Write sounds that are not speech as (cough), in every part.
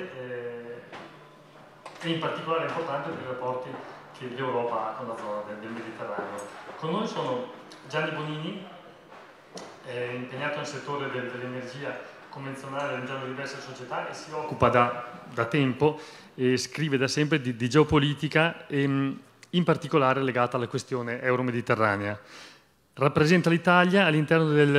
eh, e in particolare importante per i rapporti che l'Europa ha con la zona del, del Mediterraneo. Con noi sono Gianni Bonini, eh, impegnato nel settore del, dell'energia convenzionale all'interno di diverse società e si occupa da, da tempo e scrive da sempre di, di geopolitica e, ehm, in particolare legata alla questione euro-mediterranea. Rappresenta l'Italia all'interno del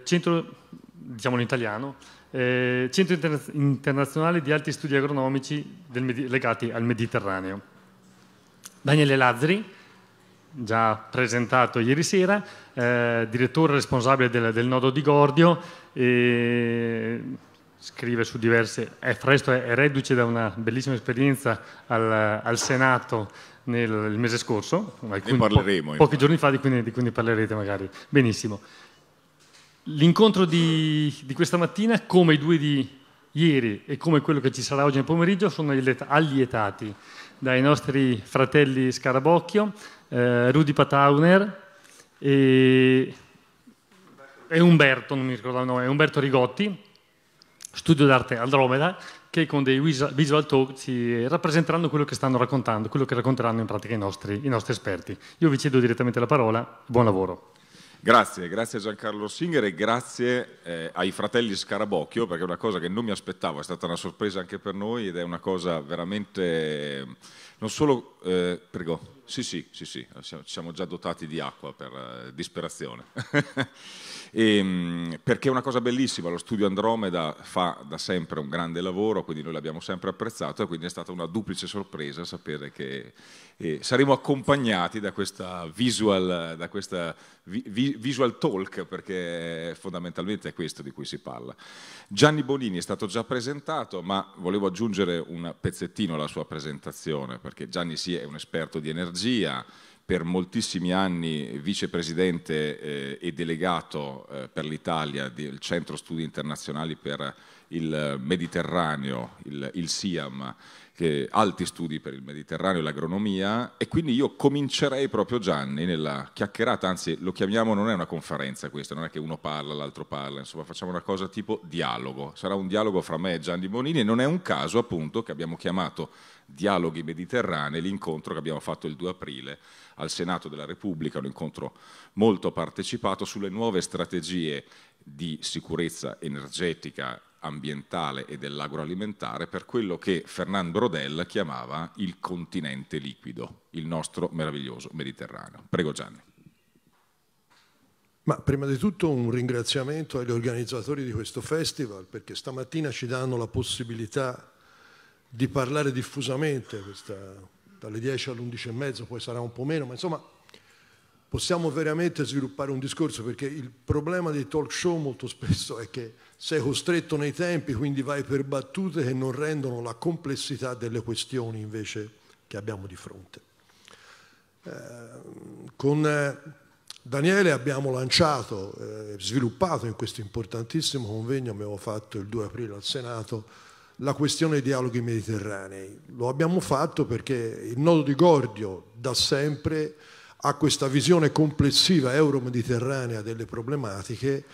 eh, centro, diciamo in italiano, eh, Centro Inter Internazionale di Alti Studi Agronomici legati al Mediterraneo. Daniele Lazzari, già presentato ieri sera, eh, direttore responsabile del, del, nodo di Gordio, eh, scrive su diverse, eh, fra è, reduce da una bellissima esperienza al, al Senato nel, il mese scorso, alcuni, po pochi infatti. giorni fa, di cui, ne, di cui ne parlerete magari. Benissimo. L'incontro di, di, questa mattina, come i due di ieri e come quello che ci sarà oggi nel pomeriggio, sono allietati dai nostri fratelli Scarabocchio, eh, Rudy Patauner e, e Umberto, non mi ricordo il nome, Umberto Rigotti, studio d'arte Andromeda, che con dei visual talk ci rappresenteranno quello che stanno raccontando, quello che racconteranno in pratica i nostri, i nostri esperti. Io vi cedo direttamente la parola, buon lavoro. Grazie, grazie a Giancarlo Singer e grazie eh, ai fratelli Scarabocchio perché è una cosa che non mi aspettavo, è stata una sorpresa anche per noi ed è una cosa veramente non solo... Eh, prego. Sì, sì, sì, sì, siamo, siamo già dotati di acqua per eh, disperazione. (laughs) e, ehm, perché è una cosa bellissima, lo studio Andromeda fa da sempre un grande lavoro, quindi noi l'abbiamo sempre apprezzato e quindi è stata una duplice sorpresa sapere che eh, saremo accompagnati da questa visual, da questa vi, visual talk, perché fondamentalmente è questo di cui si parla. Gianni Bonini è stato già presentato, ma volevo aggiungere un pezzettino alla sua presentazione, perché Gianni sì è un esperto di energia, energia, per moltissimi anni vicepresidente eh, e delegato eh, per l'Italia del Centro Studi Internazionali per il Mediterraneo, il, il SIAM, che, alti studi per il Mediterraneo e l'agronomia, e quindi io comincerei proprio Gianni nella chiacchierata, anzi lo chiamiamo, non è una conferenza questa, non è che uno parla, l'altro parla, insomma facciamo una cosa tipo dialogo, sarà un dialogo fra me e Gianni Bonini e non è un caso appunto che abbiamo chiamato Dialoghi Mediterranei, l'incontro che abbiamo fatto il 2 aprile al Senato della Repubblica, un incontro molto partecipato sulle nuove strategie di sicurezza energetica, ambientale e dell'agroalimentare per quello che Fernand Brodel chiamava il continente liquido, il nostro meraviglioso Mediterraneo. Prego Gianni. Ma prima di tutto un ringraziamento agli organizzatori di questo festival perché stamattina ci danno la possibilità di parlare diffusamente, questa, dalle 10 all'11 e mezzo, poi sarà un po' meno, ma insomma possiamo veramente sviluppare un discorso perché il problema dei talk show molto spesso è che sei costretto nei tempi, quindi vai per battute che non rendono la complessità delle questioni invece che abbiamo di fronte. Eh, con eh, Daniele abbiamo lanciato, eh, sviluppato in questo importantissimo convegno, abbiamo fatto il 2 aprile al Senato, la questione dei dialoghi mediterranei. Lo abbiamo fatto perché il nodo di Gordio da sempre ha questa visione complessiva euro-mediterranea delle problematiche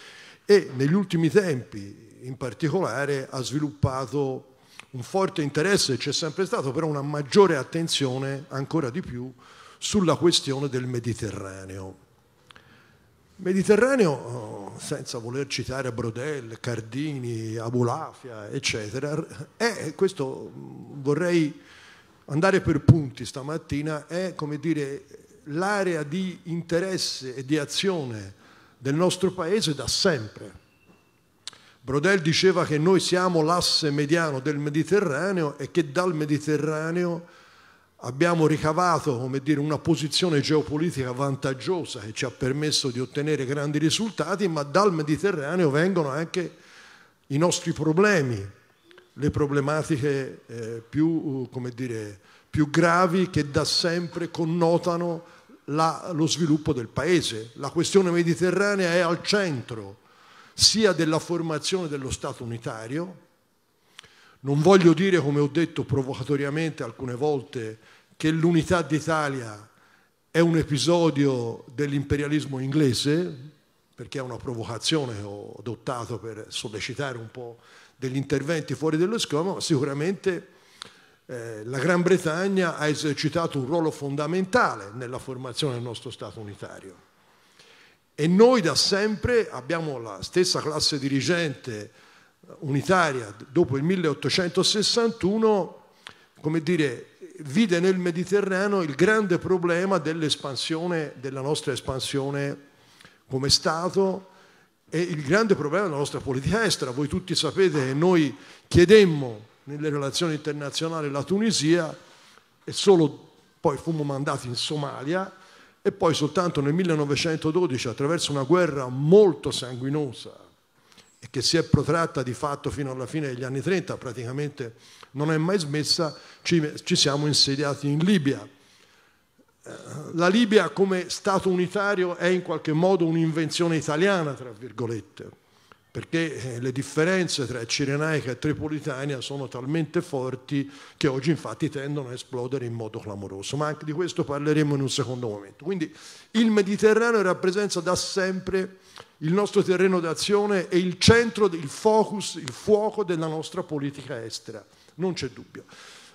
e negli ultimi tempi in particolare ha sviluppato un forte interesse, c'è sempre stato però una maggiore attenzione ancora di più sulla questione del Mediterraneo. Mediterraneo, eh, senza voler citare Brodel, Cardini, Abulafia, eccetera, è questo mm, vorrei andare per punti stamattina, è come dire l'area di interesse e di azione del nostro paese da sempre. Brodel diceva che noi siamo l'asse mediano del Mediterraneo e che dal Mediterraneo abbiamo ricavato dire, una posizione geopolitica vantaggiosa che ci ha permesso di ottenere grandi risultati, ma dal Mediterraneo vengono anche i nostri problemi, le problematiche eh, più, uh, dire, più, gravi che da sempre connotano la, lo sviluppo del Paese. La questione mediterranea è al centro sia della formazione dello Stato unitario, non voglio dire, come ho detto provocatoriamente alcune volte, che l'unità d'Italia è un episodio dell'imperialismo inglese, perché è una provocazione che ho adottato per sollecitare un po' degli interventi fuori dello scomo, ma sicuramente eh, la Gran Bretagna ha esercitato un ruolo fondamentale nella formazione del nostro Stato unitario. E noi da sempre abbiamo la stessa classe dirigente unitaria dopo il 1861, come dire, vide nel Mediterraneo il grande problema dell'espansione, della nostra espansione come Stato e il grande problema della nostra politica estera. Voi tutti sapete che noi chiedemmo nelle relazioni internazionali la Tunisia e solo poi fummo mandati in Somalia e poi soltanto nel 1912 attraverso una guerra molto sanguinosa e che si è protratta di fatto fino alla fine degli anni 30, praticamente non è mai smessa, ci, ci siamo insediati in Libia. Eh, la Libia come Stato unitario è in qualche modo un'invenzione italiana, tra virgolette, perché eh, le differenze tra Cirenaica e Tripolitania sono talmente forti che oggi infatti tendono a esplodere in modo clamoroso, ma anche di questo parleremo in un secondo momento. Quindi il Mediterraneo rappresenta da sempre il nostro terreno d'azione e il centro, il focus, il fuoco della nostra politica estera, non c'è dubbio.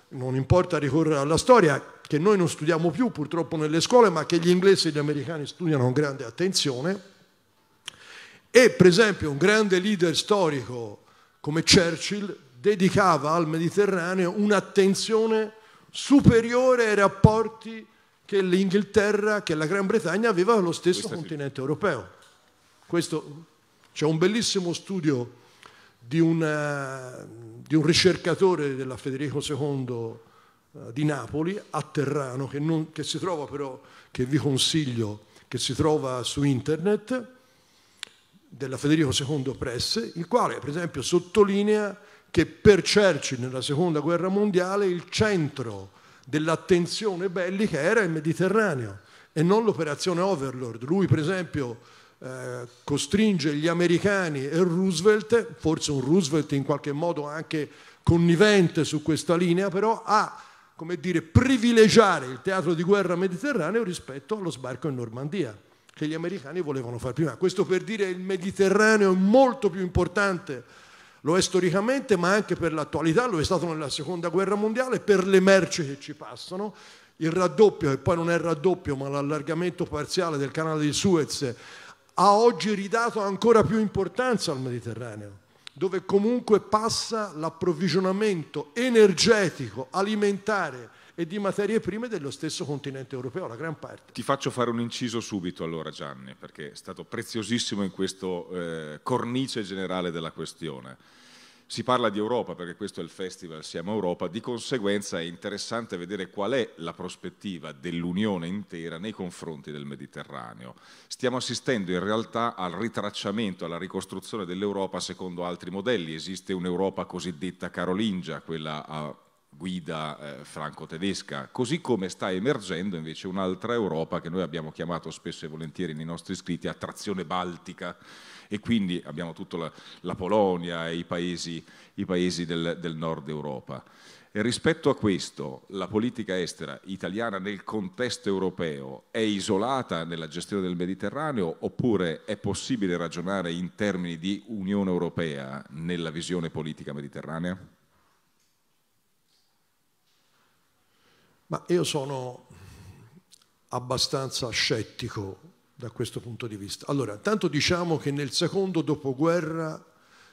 Non importa ricorrere alla storia, che noi non studiamo più purtroppo nelle scuole, ma che gli inglesi e gli americani studiano con grande attenzione, e per esempio un grande leader storico come Churchill dedicava al Mediterraneo un'attenzione superiore ai rapporti che l'Inghilterra, che la Gran Bretagna aveva con lo stesso Questa continente sì. europeo. Questo, c'è un bellissimo studio di, una, eh, di, un ricercatore della Federico II eh, di Napoli, a Terrano, che, non, che si trova però, che vi consiglio, che si trova su internet, della Federico II Presse, il quale per esempio sottolinea che per Churchill nella seconda guerra mondiale il centro dell'attenzione bellica era il Mediterraneo e non l'operazione Overlord. Lui per esempio eh, costringe gli americani e Roosevelt, forse un Roosevelt in qualche modo anche connivente su questa linea però, a come dire, privilegiare il teatro di guerra mediterraneo rispetto allo sbarco in Normandia che gli americani volevano fare prima. Questo per dire che il Mediterraneo è molto più importante, lo è storicamente, ma anche per l'attualità, lo è stato nella seconda guerra mondiale, per le merci che ci passano, il raddoppio, e poi non è il raddoppio, ma l'allargamento parziale del canale di Suez, ha oggi ridato ancora più importanza al Mediterraneo dove comunque passa l'approvvigionamento energetico, alimentare, e di materie prime dello stesso continente europeo, la gran parte. Ti faccio fare un inciso subito allora Gianni, perché è stato preziosissimo in questo eh, cornice generale della questione. Si parla di Europa perché questo è il festival Siamo Europa, di conseguenza è interessante vedere qual è la prospettiva dell'Unione intera nei confronti del Mediterraneo. Stiamo assistendo in realtà al ritracciamento, alla ricostruzione dell'Europa secondo altri modelli. Esiste un'Europa cosiddetta carolingia, quella a guida eh, franco-tedesca, così come sta emergendo invece un'altra Europa che noi abbiamo chiamato spesso e volentieri nei nostri iscritti attrazione baltica e quindi abbiamo tutta la, la Polonia e i paesi, i paesi del, del nord Europa. E rispetto a questo, la politica estera italiana nel contesto europeo è isolata nella gestione del Mediterraneo oppure è possibile ragionare in termini di Unione Europea nella visione politica mediterranea? Ma io sono abbastanza scettico da questo punto di vista. Allora, intanto diciamo che nel secondo dopoguerra,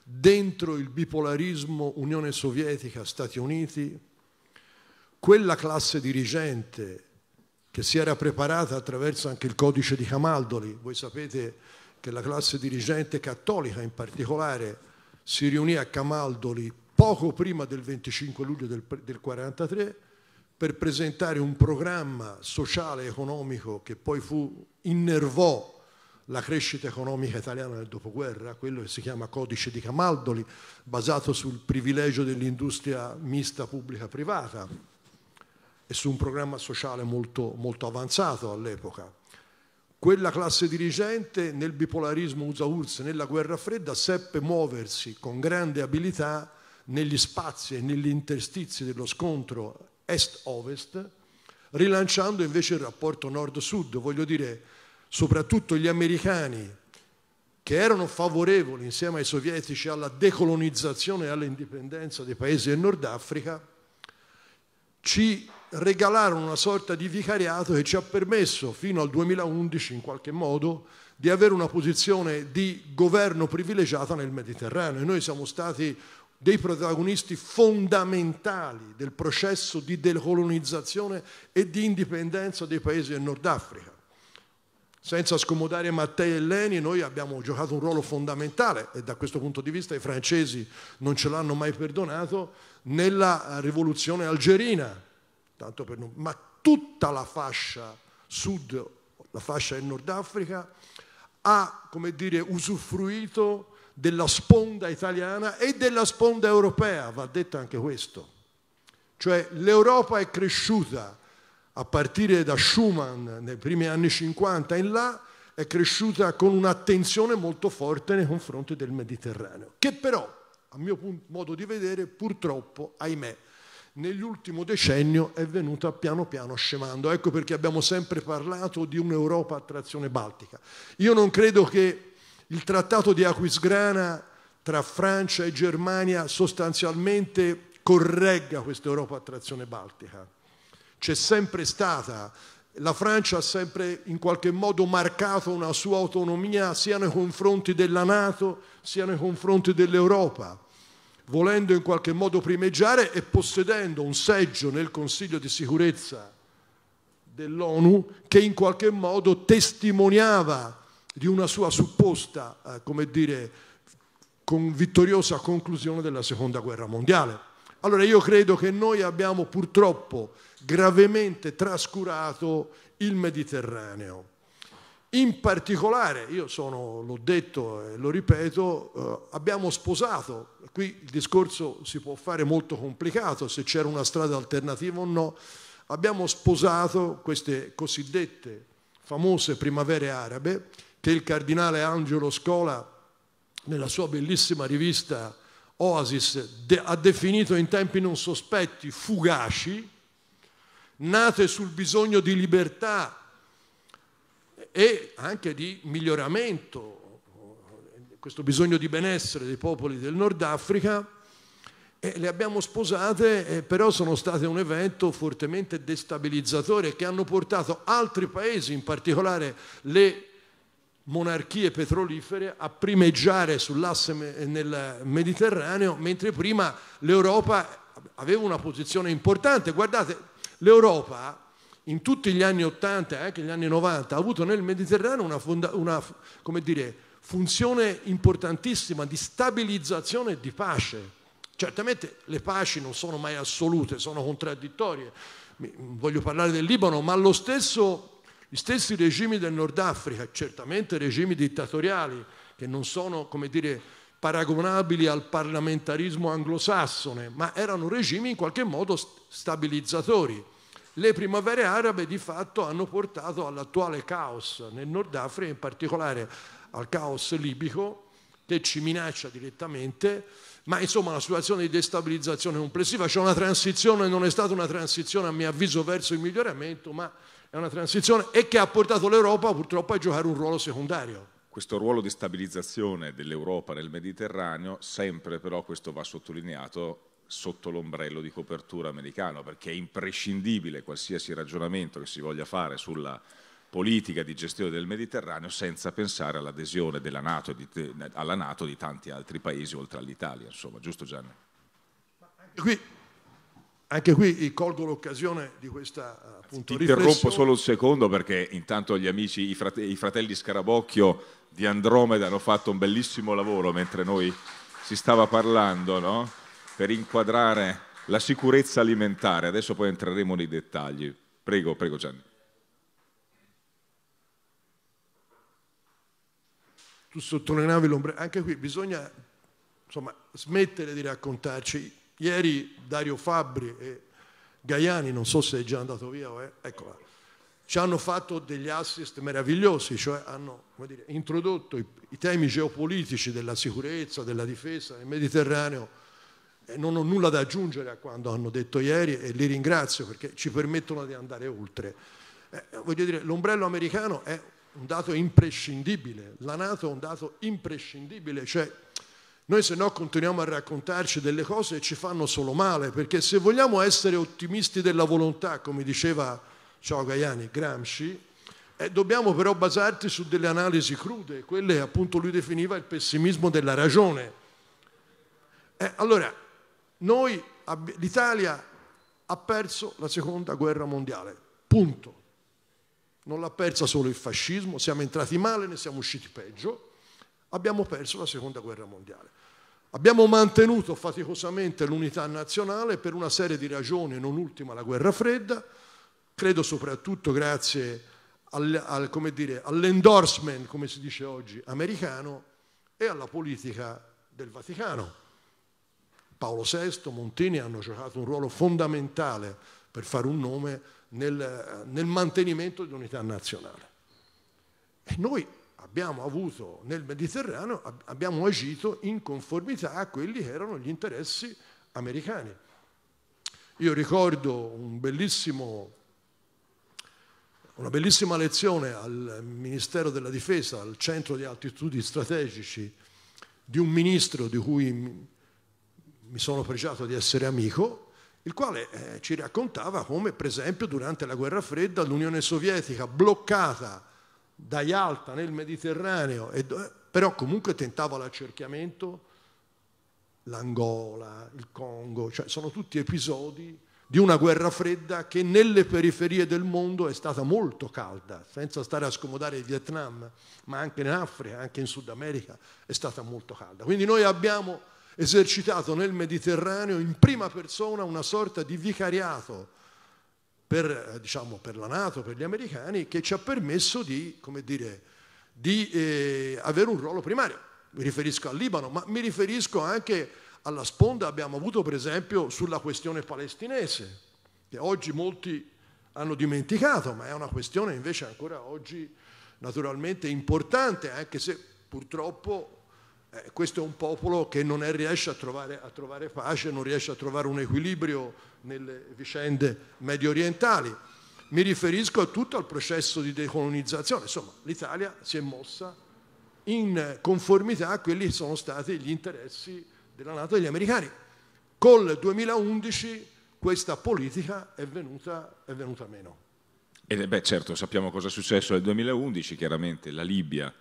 dentro il bipolarismo Unione Sovietica-Stati Uniti, quella classe dirigente che si era preparata attraverso anche il codice di Camaldoli, voi sapete che la classe dirigente cattolica in particolare si riunì a Camaldoli poco prima del 25 luglio del 1943, per presentare un programma sociale e economico che poi fu, innervò la crescita economica italiana del dopoguerra, quello che si chiama codice di Camaldoli, basato sul privilegio dell'industria mista pubblica-privata e su un programma sociale molto, molto avanzato all'epoca. Quella classe dirigente nel bipolarismo USA-URSS, nella guerra fredda, seppe muoversi con grande abilità negli spazi e negli interstizi dello scontro est-ovest, rilanciando invece il rapporto nord-sud. Voglio dire, soprattutto gli americani che erano favorevoli insieme ai sovietici alla decolonizzazione e all'indipendenza dei paesi del Nord Africa, ci regalarono una sorta di vicariato che ci ha permesso fino al 2011 in qualche modo di avere una posizione di governo privilegiata nel Mediterraneo e noi siamo stati dei protagonisti fondamentali del processo di decolonizzazione e di indipendenza dei paesi del Nord Africa. Senza scomodare Mattei e Leni, noi abbiamo giocato un ruolo fondamentale, e da questo punto di vista i francesi non ce l'hanno mai perdonato, nella rivoluzione algerina, non... ma tutta la fascia sud, la fascia del Nord Africa, ha dire, usufruito della sponda italiana e della sponda europea, va detto anche questo. Cioè l'Europa è cresciuta a partire da Schumann nei primi anni 50 in là, è cresciuta con un'attenzione molto forte nei confronti del Mediterraneo, che però, a mio modo di vedere, purtroppo, ahimè, nell'ultimo decennio è venuta piano piano scemando. Ecco perché abbiamo sempre parlato di un'Europa a trazione baltica. Io non credo che il trattato di Aquisgrana tra Francia e Germania sostanzialmente corregga questa Europa a trazione baltica. C'è sempre stata, la Francia ha sempre in qualche modo marcato una sua autonomia sia nei confronti della Nato sia nei confronti dell'Europa, volendo in qualche modo primeggiare e possedendo un seggio nel Consiglio di sicurezza dell'ONU che in qualche modo testimoniava di una sua supposta, eh, come dire, con vittoriosa conclusione della seconda guerra mondiale. Allora io credo che noi abbiamo purtroppo gravemente trascurato il Mediterraneo. In particolare, io sono, l'ho detto e lo ripeto, eh, abbiamo sposato, qui il discorso si può fare molto complicato, se c'era una strada alternativa o no, abbiamo sposato queste cosiddette famose primavere arabe che il cardinale Angelo Scola, nella sua bellissima rivista Oasis, de ha definito in tempi non sospetti, fugaci, nate sul bisogno di libertà e anche di miglioramento, questo bisogno di benessere dei popoli del Nord Africa, e le abbiamo sposate, però sono state un evento fortemente destabilizzatore che hanno portato altri paesi, in particolare le monarchie petrolifere a primeggiare sull'asse nel Mediterraneo, mentre prima l'Europa aveva una posizione importante. Guardate, l'Europa in tutti gli anni 80 e anche negli anni 90 ha avuto nel Mediterraneo una, fonda, una dire, funzione importantissima di stabilizzazione e di pace. Certamente le paci non sono mai assolute, sono contraddittorie. Voglio parlare del Libano, ma lo stesso gli stessi regimi del Nord Africa, certamente regimi dittatoriali, che non sono, come dire, paragonabili al parlamentarismo anglosassone, ma erano regimi in qualche modo stabilizzatori. Le primavere arabe di fatto hanno portato all'attuale caos nel Nord Africa, in particolare al caos libico, che ci minaccia direttamente, ma insomma la situazione di destabilizzazione complessiva, c'è cioè una transizione, non è stata una transizione a mio avviso verso il miglioramento, ma è una transizione e che ha portato l'Europa purtroppo a giocare un ruolo secondario. Questo ruolo di stabilizzazione dell'Europa nel Mediterraneo, sempre però questo va sottolineato sotto l'ombrello di copertura americano, perché è imprescindibile qualsiasi ragionamento che si voglia fare sulla politica di gestione del Mediterraneo senza pensare all'adesione della NATO, di, alla Nato di tanti altri paesi oltre all'Italia, insomma, giusto Gianni? anche Qui anche qui colgo l'occasione di questa eh, appunto, Ti interrompo solo un secondo perché intanto gli amici, i, frate, i fratelli Scarabocchio di Andromeda hanno fatto un bellissimo lavoro mentre noi si stava parlando no? per inquadrare la sicurezza alimentare. Adesso poi entreremo nei dettagli. Prego, prego Gianni. Tu sottolineavi l'ombrello. anche qui bisogna insomma, smettere di raccontarci Ieri Dario Fabbri e Gaiani, non so se è già andato via, eh? eccola, ci hanno fatto degli assist meravigliosi, cioè hanno dire, introdotto i, i, temi geopolitici della sicurezza, della difesa nel Mediterraneo e non ho nulla da aggiungere a quanto hanno detto ieri e li ringrazio perché ci permettono di andare oltre. Eh, voglio dire, l'ombrello americano è un dato imprescindibile, la Nato è un dato imprescindibile, cioè noi se no continuiamo a raccontarci delle cose che ci fanno solo male, perché se vogliamo essere ottimisti della volontà, come diceva ciao Gaiani Gramsci, eh, dobbiamo però basarti su delle analisi crude, quelle appunto lui definiva il pessimismo della ragione. Eh, allora, noi, l'Italia ha perso la seconda guerra mondiale, punto. Non l'ha persa solo il fascismo, siamo entrati male, ne siamo usciti peggio abbiamo perso la seconda guerra mondiale. Abbiamo mantenuto faticosamente l'unità nazionale per una serie di ragioni, non ultima la guerra fredda, credo soprattutto grazie al, al, come dire, all'endorsement, come si dice oggi, americano e alla politica del Vaticano. Paolo VI, Montini hanno giocato un ruolo fondamentale per fare un nome nel, nel mantenimento dell'unità nazionale. E noi abbiamo avuto nel Mediterraneo, abbiamo agito in conformità a quelli che erano gli interessi americani. Io ricordo un una bellissima lezione al Ministero della Difesa, al Centro di Alti Strategici, di un ministro di cui mi sono pregiato di essere amico, il quale eh, ci raccontava come, per esempio, durante la guerra fredda l'Unione Sovietica bloccata da Yalta nel Mediterraneo, e, però comunque tentava l'accerchiamento l'Angola, il Congo, cioè sono tutti episodi di una guerra fredda che nelle periferie del mondo è stata molto calda, senza stare a scomodare il Vietnam, ma anche in Africa, anche in Sud America è stata molto calda. Quindi noi abbiamo esercitato nel Mediterraneo in prima persona una sorta di vicariato per, eh, diciamo, per la Nato, per gli americani, che ci ha permesso di, dire, di eh, avere un ruolo primario. Mi riferisco al Libano, ma mi riferisco anche alla sponda abbiamo avuto per esempio sulla questione palestinese, che oggi molti hanno dimenticato, ma è una questione invece ancora oggi naturalmente importante, anche se purtroppo eh, questo è un popolo che non è, riesce a trovare, a trovare, pace, non riesce a trovare un equilibrio nelle vicende medio orientali. Mi riferisco a tutto al processo di decolonizzazione, insomma l'Italia si è mossa in conformità a quelli che sono stati gli interessi della Nato e degli americani. Col 2011 questa politica è venuta, è venuta meno. E beh certo, sappiamo cosa è successo nel 2011, chiaramente la Libia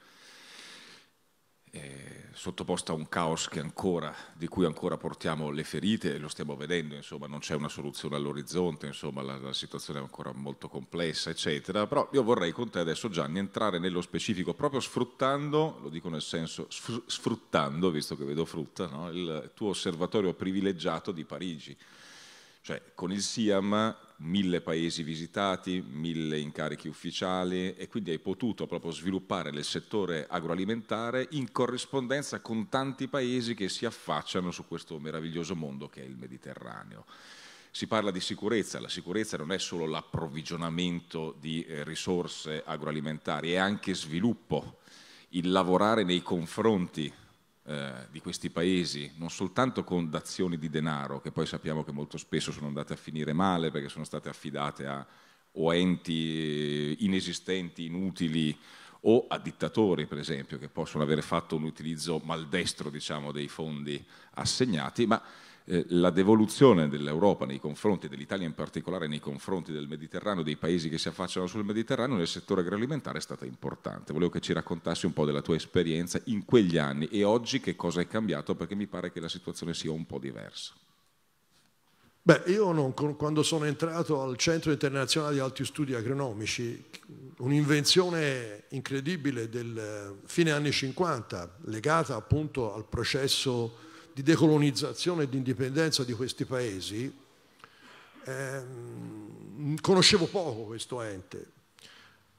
eh, sottoposta a un caos ancora, di cui ancora portiamo le ferite e lo stiamo vedendo, insomma, non c'è una soluzione all'orizzonte, insomma, la, la, situazione è ancora molto complessa, eccetera. Però io vorrei con te adesso Gianni entrare nello specifico, proprio sfruttando, lo dico nel senso, sfruttando, visto che vedo frutta, no? il tuo osservatorio privilegiato di Parigi. Cioè, con il SIAM mille paesi visitati, mille incarichi ufficiali e quindi hai potuto proprio sviluppare il settore agroalimentare in corrispondenza con tanti paesi che si affacciano su questo meraviglioso mondo che è il Mediterraneo. Si parla di sicurezza, la sicurezza non è solo l'approvvigionamento di eh, risorse agroalimentari, è anche sviluppo, il lavorare nei confronti eh, di questi paesi, non soltanto con dazioni di denaro, che poi sappiamo che molto spesso sono andate a finire male perché sono state affidate a o enti inesistenti, inutili, o a dittatori, per esempio, che possono avere fatto un utilizzo maldestro diciamo, dei fondi assegnati, ma eh, la devoluzione dell'Europa nei confronti dell'Italia in particolare, nei confronti del Mediterraneo, dei paesi che si affacciano sul Mediterraneo nel settore agroalimentare è stata importante. Volevo che ci raccontassi un po' della tua esperienza in quegli anni e oggi che cosa è cambiato perché mi pare che la situazione sia un po' diversa. Beh, io non, quando sono entrato al Centro Internazionale di Alti Studi Agronomici, un'invenzione incredibile del fine anni 50, legata appunto al processo di decolonizzazione e di indipendenza di questi paesi, ehm, conoscevo poco questo ente,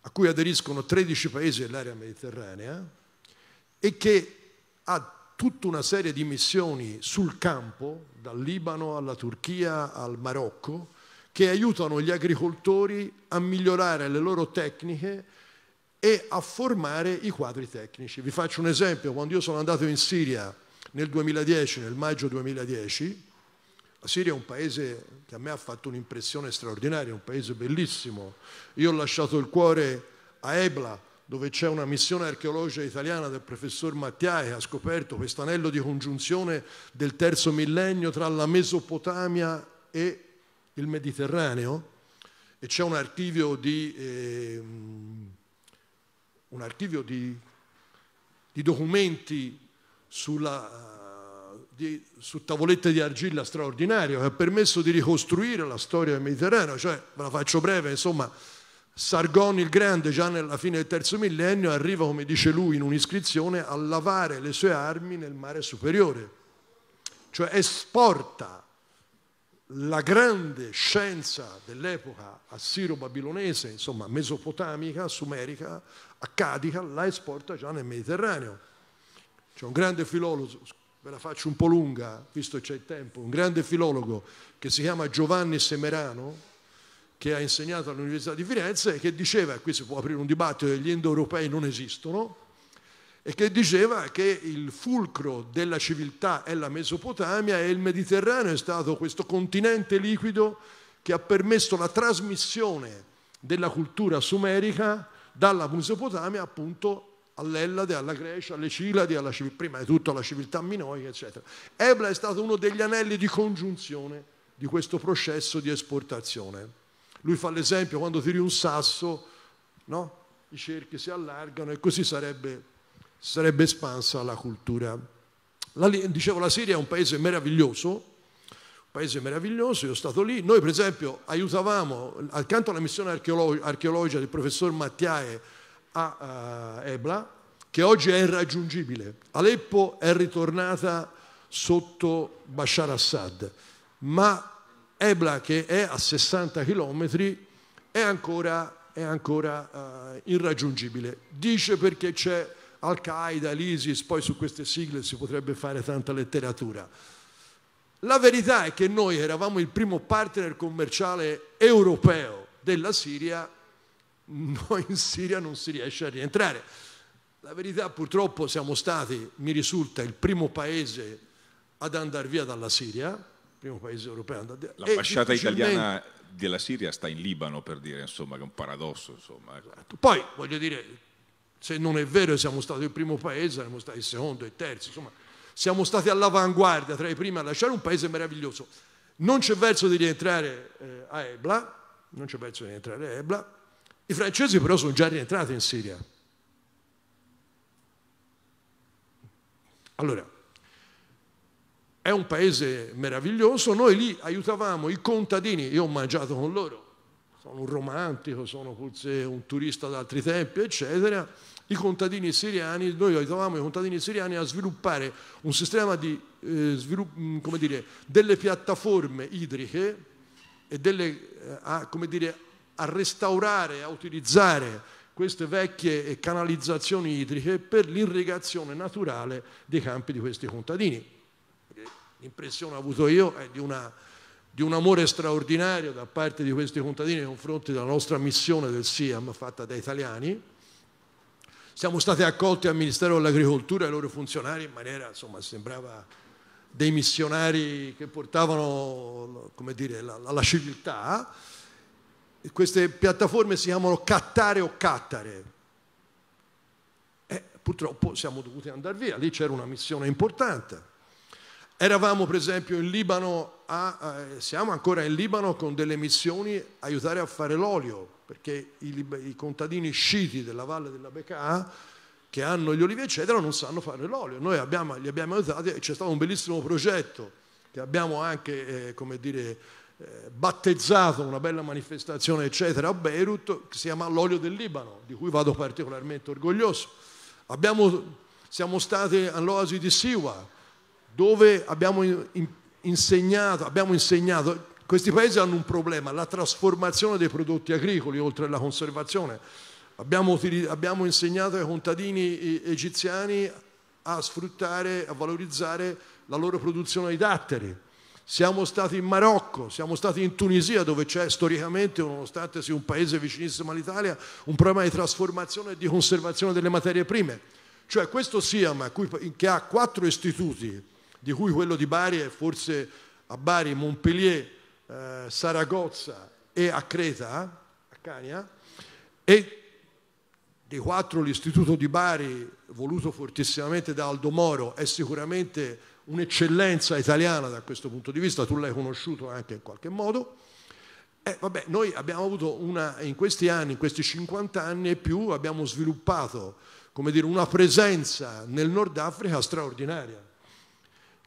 a cui aderiscono 13 paesi dell'area mediterranea e che ha tutta una serie di missioni sul campo, dal Libano alla Turchia al Marocco, che aiutano gli agricoltori a migliorare le loro tecniche e a formare i quadri tecnici. Vi faccio un esempio, quando io sono andato in Siria nel 2010, nel maggio 2010, la Siria è un paese che a me ha fatto un'impressione straordinaria, un paese bellissimo. Io ho lasciato il cuore a Ebla, dove c'è una missione archeologica italiana del professor Mattiai che ha scoperto questo anello di congiunzione del terzo millennio tra la Mesopotamia e il Mediterraneo e c'è un archivio di, eh, un archivio di, di documenti sulla, eh, di, su tavolette di argilla straordinario che ha permesso di ricostruire la storia del Mediterraneo, cioè ve la faccio breve, insomma Sargon il Grande già nella fine del terzo millennio arriva, come dice lui in un'iscrizione, a lavare le sue armi nel mare superiore, cioè esporta la grande scienza dell'epoca assiro-babilonese, insomma mesopotamica, sumerica, accadica, la esporta già nel Mediterraneo c'è un grande filologo, ve la faccio un po' lunga, visto che c'è il tempo, un grande filologo che si chiama Giovanni Semerano, che ha insegnato all'Università di Firenze, che diceva, e qui si può aprire un dibattito, che gli indoeuropei non esistono, e che diceva che il fulcro della civiltà è la Mesopotamia e il Mediterraneo è stato questo continente liquido che ha permesso la trasmissione della cultura sumerica dalla Mesopotamia appunto all'Ellade, alla Grecia, alle Ciladi, alla civiltà, prima di tutto alla civiltà minoica, eccetera. Ebla è stato uno degli anelli di congiunzione di questo processo di esportazione. Lui fa l'esempio, quando tiri un sasso, no? i cerchi si allargano e così sarebbe, sarebbe espansa la cultura. La, dicevo, la Siria è un paese meraviglioso, un paese meraviglioso, io sono stato lì. Noi per esempio aiutavamo, accanto alla missione archeologica del professor Mattiae, a eh, Ebla, che oggi è irraggiungibile. Aleppo è ritornata sotto Bashar Assad, ma Ebla, che è a 60 chilometri, è ancora, è ancora uh, irraggiungibile. Dice perché c'è Al-Qaeda, l'ISIS, poi su queste sigle si potrebbe fare tanta letteratura. La verità è che noi eravamo il primo partner commerciale europeo della Siria noi in Siria non si riesce a rientrare. La verità purtroppo siamo stati, mi risulta, il primo paese ad andare via dalla Siria, il primo paese europeo ad andare via. L'ambasciata difficilmente... italiana della Siria sta in Libano, per dire, insomma, che è un paradosso. Insomma. Ecco. Esatto. Poi, voglio dire, se non è vero che siamo stati il primo paese, saremmo stati il secondo e il terzo, insomma, siamo stati all'avanguardia, tra i primi a lasciare un paese meraviglioso. Non c'è verso di rientrare eh, a Ebla, non c'è verso di rientrare a Ebla, i francesi però sono già rientrati in Siria. Allora, è un paese meraviglioso, noi lì aiutavamo i contadini, io ho mangiato con loro, sono un romantico, sono forse un turista da altri tempi, eccetera, i contadini siriani, noi aiutavamo i contadini siriani a sviluppare un sistema di, eh, svilupp- mm, come dire, delle piattaforme idriche e delle, eh, a, come dire, a restaurare, a utilizzare queste vecchie canalizzazioni idriche per l'irrigazione naturale dei campi di questi contadini. L'impressione ho avuto io è di, una, di, un amore straordinario da parte di questi contadini nei confronti della nostra missione del SIAM fatta da italiani. Siamo stati accolti al Ministero dell'Agricoltura e ai loro funzionari in maniera, insomma, sembrava dei missionari che portavano dire, la, la, la civiltà queste piattaforme si chiamano cattare o cattare. Eh, purtroppo siamo dovuti andare via, lì c'era una missione importante. Eravamo per esempio in Libano, a, eh, siamo ancora in Libano con delle missioni aiutare a fare l'olio, perché i, i contadini sciiti della valle della Bekaa, che hanno gli olivi eccetera, non sanno fare l'olio. Noi abbiamo, li abbiamo aiutati e c'è stato un bellissimo progetto che abbiamo anche, eh, come dire, eh, battezzato una bella manifestazione eccetera a Beirut che si chiama L'olio del Libano, di cui vado particolarmente orgoglioso. Abbiamo, siamo stati all'oasi di Siwa, dove abbiamo insegnato, abbiamo insegnato, questi paesi hanno un problema, la trasformazione dei prodotti agricoli oltre alla conservazione. Abbiamo, abbiamo insegnato ai contadini egiziani a sfruttare, a valorizzare la loro produzione di datteri siamo stati in Marocco, siamo stati in Tunisia dove c'è storicamente, nonostante sia un paese vicinissimo all'Italia, un problema di trasformazione e di conservazione delle materie prime. Cioè questo Siam che ha quattro istituti, di cui quello di Bari è forse a Bari, Montpellier, eh, Saragozza e a Creta, a Cania, e di quattro l'istituto di Bari, voluto fortissimamente da Aldo Moro, è sicuramente un'eccellenza italiana da questo punto di vista, tu l'hai conosciuto anche in qualche modo. E eh, vabbè, noi abbiamo avuto una, in questi anni, in questi 50 anni e più, abbiamo sviluppato come dire, una presenza nel Nord Africa straordinaria.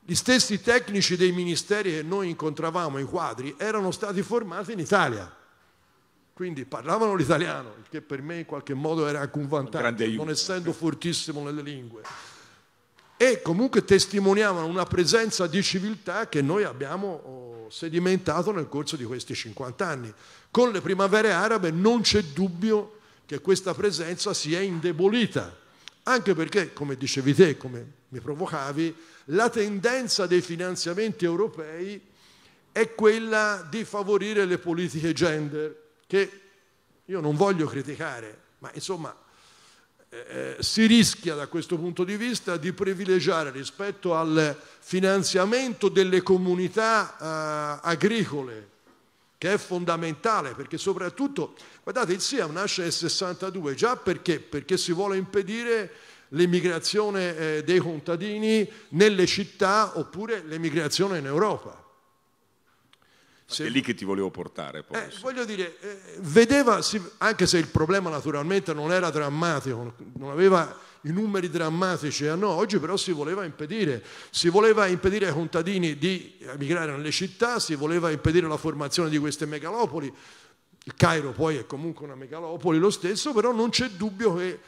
Gli stessi tecnici dei ministeri che noi incontravamo, i quadri, erano stati formati in Italia. Quindi parlavano l'italiano, il che per me in qualche modo era anche un vantaggio, non essendo fortissimo nelle lingue e comunque testimoniavano una presenza di civiltà che noi abbiamo oh, sedimentato nel corso di questi 50 anni. Con le primavere arabe non c'è dubbio che questa presenza si è indebolita, anche perché, come dicevi te, come mi provocavi, la tendenza dei finanziamenti europei è quella di favorire le politiche gender, che io non voglio criticare, ma insomma eh, si rischia da questo punto di vista di privilegiare rispetto al finanziamento delle comunità eh, agricole, che è fondamentale perché soprattutto, guardate, il SIAM nasce nel 62, già perché? Perché si vuole impedire l'emigrazione eh, dei contadini nelle città oppure l'emigrazione in Europa. Se... È lì che ti volevo portare. Poi, eh, voglio dire, eh, vedeva, anche se il problema naturalmente non era drammatico, non aveva i numeri drammatici a eh, no, oggi però si voleva impedire, si voleva impedire ai contadini di emigrare nelle città, si voleva impedire la formazione di queste megalopoli, il Cairo poi è comunque una megalopoli lo stesso, però non c'è dubbio che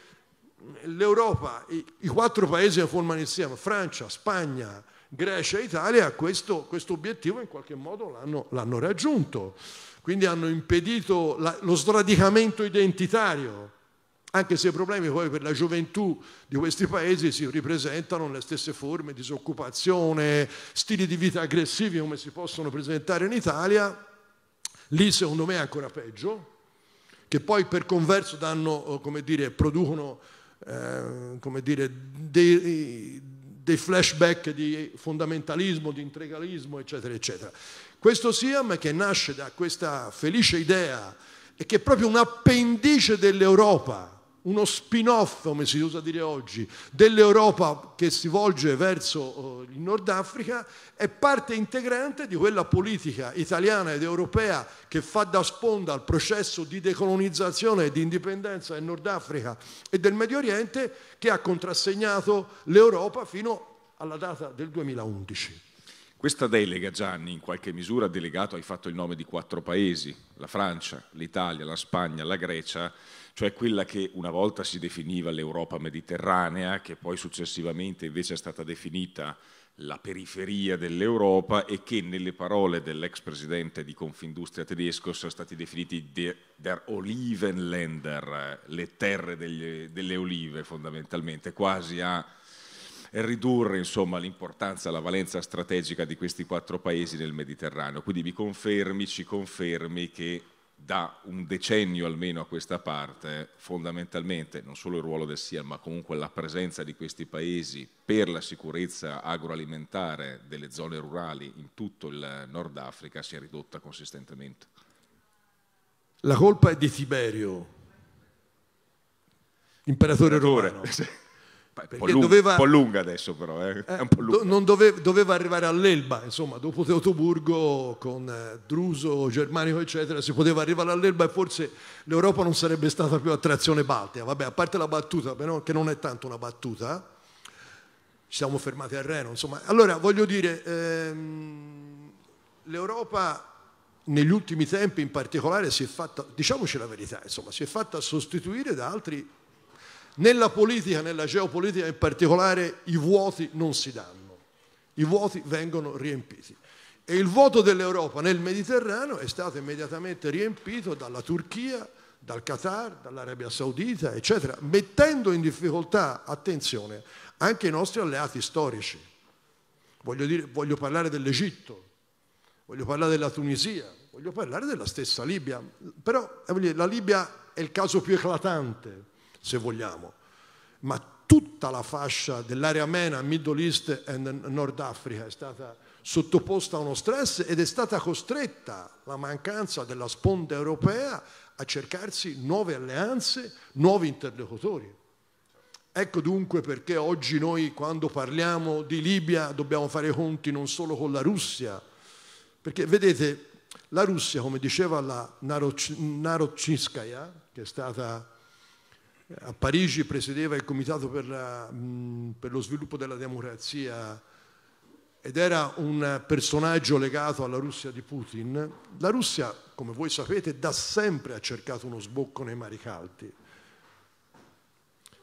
l'Europa, i, i quattro paesi che formano insieme, Francia, Spagna, Grecia e Italia questo, questo obiettivo in qualche modo l'hanno, l'hanno raggiunto, quindi hanno impedito la, lo sradicamento identitario, anche se i problemi poi per la gioventù di questi paesi si ripresentano nelle stesse forme, disoccupazione, stili di vita aggressivi come si possono presentare in Italia, lì secondo me è ancora peggio, che poi per converso danno, come dire, producono eh, come dire, dei dei flashback di fondamentalismo, di integralismo, eccetera, eccetera. Questo SIAM che nasce da questa felice idea e che è proprio un appendice dell'Europa, uno spin-off, come si usa dire oggi, dell'Europa che si volge verso eh, il Nord Africa, è parte integrante di quella politica italiana ed europea che fa da sponda al processo di decolonizzazione e di indipendenza del Nord Africa e del Medio Oriente che ha contrassegnato l'Europa fino alla data del 2011. Questa delega, Gianni, in qualche misura ha delegato, hai fatto il nome di quattro paesi, la Francia, l'Italia, la Spagna, la Grecia, cioè quella che una volta si definiva l'Europa mediterranea, che poi successivamente invece è stata definita la periferia dell'Europa e che nelle parole dell'ex presidente di Confindustria tedesco sono stati definiti der Olivenländer, le terre degli, delle olive fondamentalmente, quasi a ridurre insomma, l'importanza, la valenza strategica di questi quattro paesi nel Mediterraneo. Quindi mi confermi, ci confermi che da un decennio almeno a questa parte, fondamentalmente non solo il ruolo del SIAM, ma comunque la presenza di questi paesi per la sicurezza agroalimentare delle zone rurali in tutto il Nord Africa si è ridotta consistentemente. La colpa è di Tiberio, imperatore romano. (laughs) perché un po doveva, po' lunga adesso però, eh? Eh, lunga. Doveva, doveva, arrivare all'Elba, insomma, dopo Teotoburgo con eh, Druso, Germanico, eccetera, si poteva arrivare all'Elba e forse l'Europa non sarebbe stata più attrazione baltica. Vabbè, a parte la battuta, però, che non è tanto una battuta, eh, ci siamo fermati a Reno, insomma. Allora, voglio dire, ehm, l'Europa negli ultimi tempi in particolare si è fatta, diciamoci la verità, insomma, si è fatta sostituire da altri nella politica, nella geopolitica in particolare, i vuoti non si danno, i vuoti vengono riempiti. E il vuoto dell'Europa nel Mediterraneo è stato immediatamente riempito dalla Turchia, dal Qatar, dall'Arabia Saudita, eccetera, mettendo in difficoltà, attenzione, anche i nostri alleati storici. Voglio, dire, voglio parlare dell'Egitto, voglio parlare della Tunisia, voglio parlare della stessa Libia, però eh, dire, la Libia è il caso più eclatante se vogliamo, ma tutta la fascia dell'area MENA, Middle East e Nord Africa è stata sottoposta a uno stress ed è stata costretta la mancanza della sponda europea a cercarsi nuove alleanze, nuovi interlocutori. Ecco dunque perché oggi noi quando parliamo di Libia dobbiamo fare conti non solo con la Russia, perché vedete la Russia, come diceva la Narocinskaya, che è stata a Parigi presiedeva il Comitato per, la, per, lo sviluppo della democrazia ed era un personaggio legato alla Russia di Putin. La Russia, come voi sapete, da sempre ha cercato uno sbocco nei mari caldi.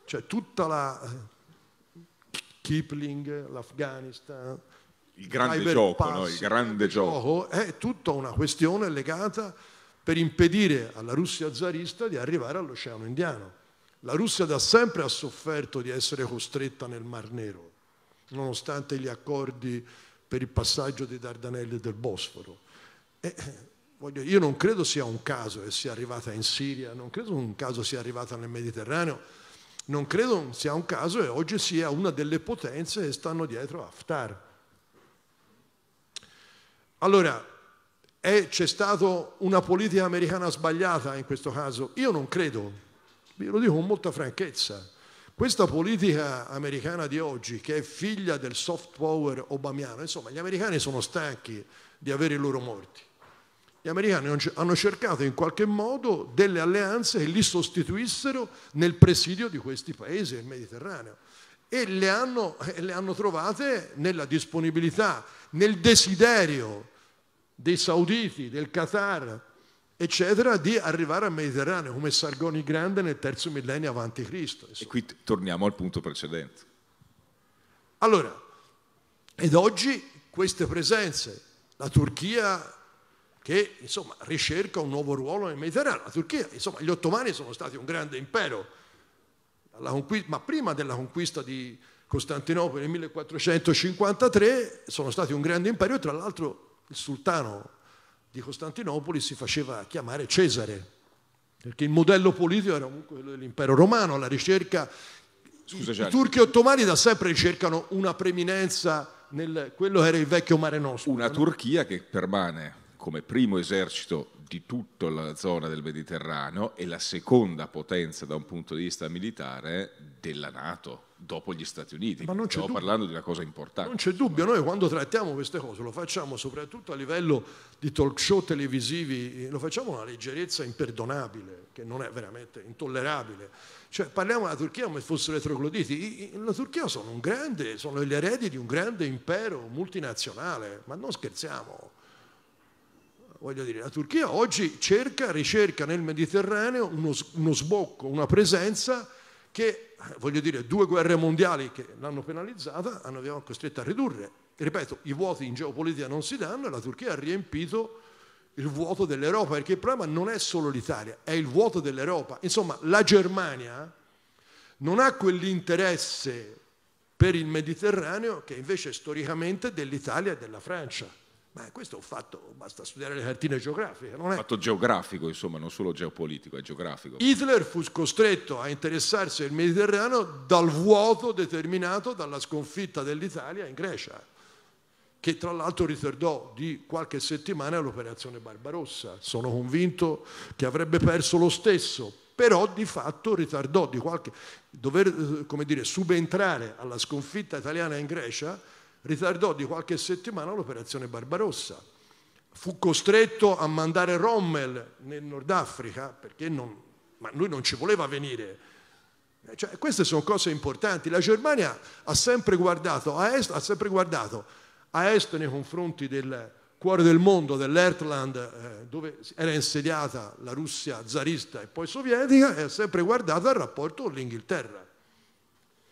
Cioè tutta la eh, Kipling, l'Afghanistan, il grande gioco, no? il grande gioco è tutta una questione legata per impedire alla Russia zarista di arrivare all'Oceano Indiano la Russia da sempre ha sofferto di essere costretta nel Mar Nero, nonostante gli accordi per il passaggio dei Dardanelli e del Bosforo. E, voglio, io non credo sia un caso che sia arrivata in Siria, non credo un caso sia arrivata nel Mediterraneo, non credo sia un caso che oggi sia una delle potenze che stanno dietro Haftar. Allora, c'è stata una politica americana sbagliata in questo caso? Io non credo, vi lo dico con molta franchezza. Questa politica americana di oggi, che è figlia del soft power obamiano, insomma, gli americani sono stanchi di avere i loro morti. Gli americani hanno cercato in qualche modo delle alleanze che li sostituissero nel presidio di questi paesi del Mediterraneo e le hanno, eh, le hanno trovate nella disponibilità, nel desiderio dei sauditi, del Qatar, eccetera, di arrivare al Mediterraneo come Sargoni Grande nel terzo millennio avanti Cristo. E qui torniamo al punto precedente. Allora, ed oggi queste presenze, la Turchia che insomma, ricerca un nuovo ruolo nel Mediterraneo, la Turchia, insomma, gli ottomani sono stati un grande impero, conquista, ma prima della conquista di Costantinopoli nel 1453 sono stati un grande impero, tra l'altro il sultano di Costantinopoli si faceva chiamare Cesare, perché il modello politico era comunque quello dell'impero romano, alla ricerca... Scusa, I, I turchi ottomani da sempre cercano una preminenza nel quello che era il vecchio mare nostro. Una no? Turchia che permane come primo esercito di tutta la zona del Mediterraneo e la seconda potenza da un punto di vista militare della Nato dopo gli Stati Uniti. Ma non Stiamo dubbio. parlando di una cosa importante. Non c'è dubbio, noi quando trattiamo queste cose lo facciamo soprattutto a livello di talk show televisivi, lo facciamo con una leggerezza imperdonabile, che non è veramente intollerabile. Cioè, parliamo della Turchia come fossero i trogloditi. La Turchia sono un grande, sono gli eredi di un grande impero multinazionale, ma non scherziamo. Voglio dire, la Turchia oggi cerca, ricerca nel Mediterraneo uno, uno sbocco, una presenza che (laughs) voglio dire, due guerre mondiali che l'hanno penalizzata, l'abbiamo costretto a ridurre. ripeto, i vuoti in geopolitica non si danno e la Turchia ha riempito il vuoto dell'Europa, perché il problema non è solo l'Italia, è il vuoto dell'Europa. Insomma, la Germania non ha quell'interesse per il Mediterraneo che invece storicamente dell'Italia e della Francia. Ma questo è un fatto, basta studiare le cartine geografiche. è... Un fatto geografico, insomma, non solo geopolitico, è geografico. Hitler fu costretto a interessarsi al Mediterraneo dal vuoto determinato dalla sconfitta dell'Italia in Grecia, che tra l'altro ritardò di qualche settimana l'operazione Barbarossa. Sono convinto che avrebbe perso lo stesso, però di fatto ritardò di qualche... dover, eh, come dire, subentrare alla sconfitta italiana in Grecia ritardò di qualche settimana l'operazione Barbarossa. Fu costretto a mandare Rommel nel Nord Africa perché non, ma lui non ci voleva venire. Eh, cioè, queste sono cose importanti. La Germania ha sempre guardato a est, ha sempre guardato a est nei confronti del cuore del mondo, dell'Ertland, eh, dove era insediata la Russia zarista e poi sovietica, e ha sempre guardato al rapporto con l'Inghilterra.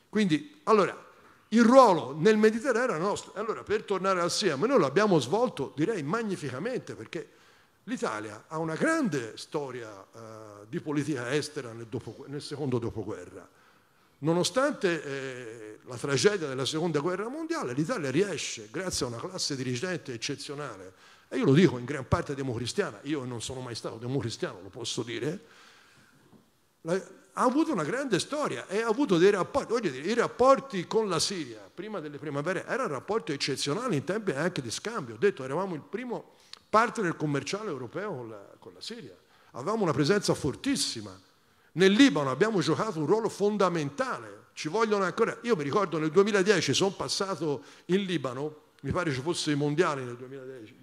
Quindi, allora, il ruolo nel Mediterraneo era nostro. Allora, per tornare al SEAM, noi l'abbiamo svolto, direi, magnificamente, perché l'Italia ha una grande storia eh, di politica estera nel, dopo, nel secondo dopoguerra. Nonostante eh, la tragedia della seconda guerra mondiale, l'Italia riesce, grazie a una classe dirigente eccezionale, e io lo dico in gran parte democristiana, io non sono mai stato democristiano, lo posso dire, ha avuto una grande storia e ha avuto dei rapporti, voglio dire, i rapporti con la Siria prima delle primavere erano rapporti eccezionali in tempi anche di scambio, ho detto eravamo il primo partner commerciale europeo con la, con la Siria, avevamo una presenza fortissima, nel Libano abbiamo giocato un ruolo fondamentale, ci vogliono ancora, io mi ricordo nel 2010 sono passato in Libano, mi pare ci fosse i mondiali nel 2010,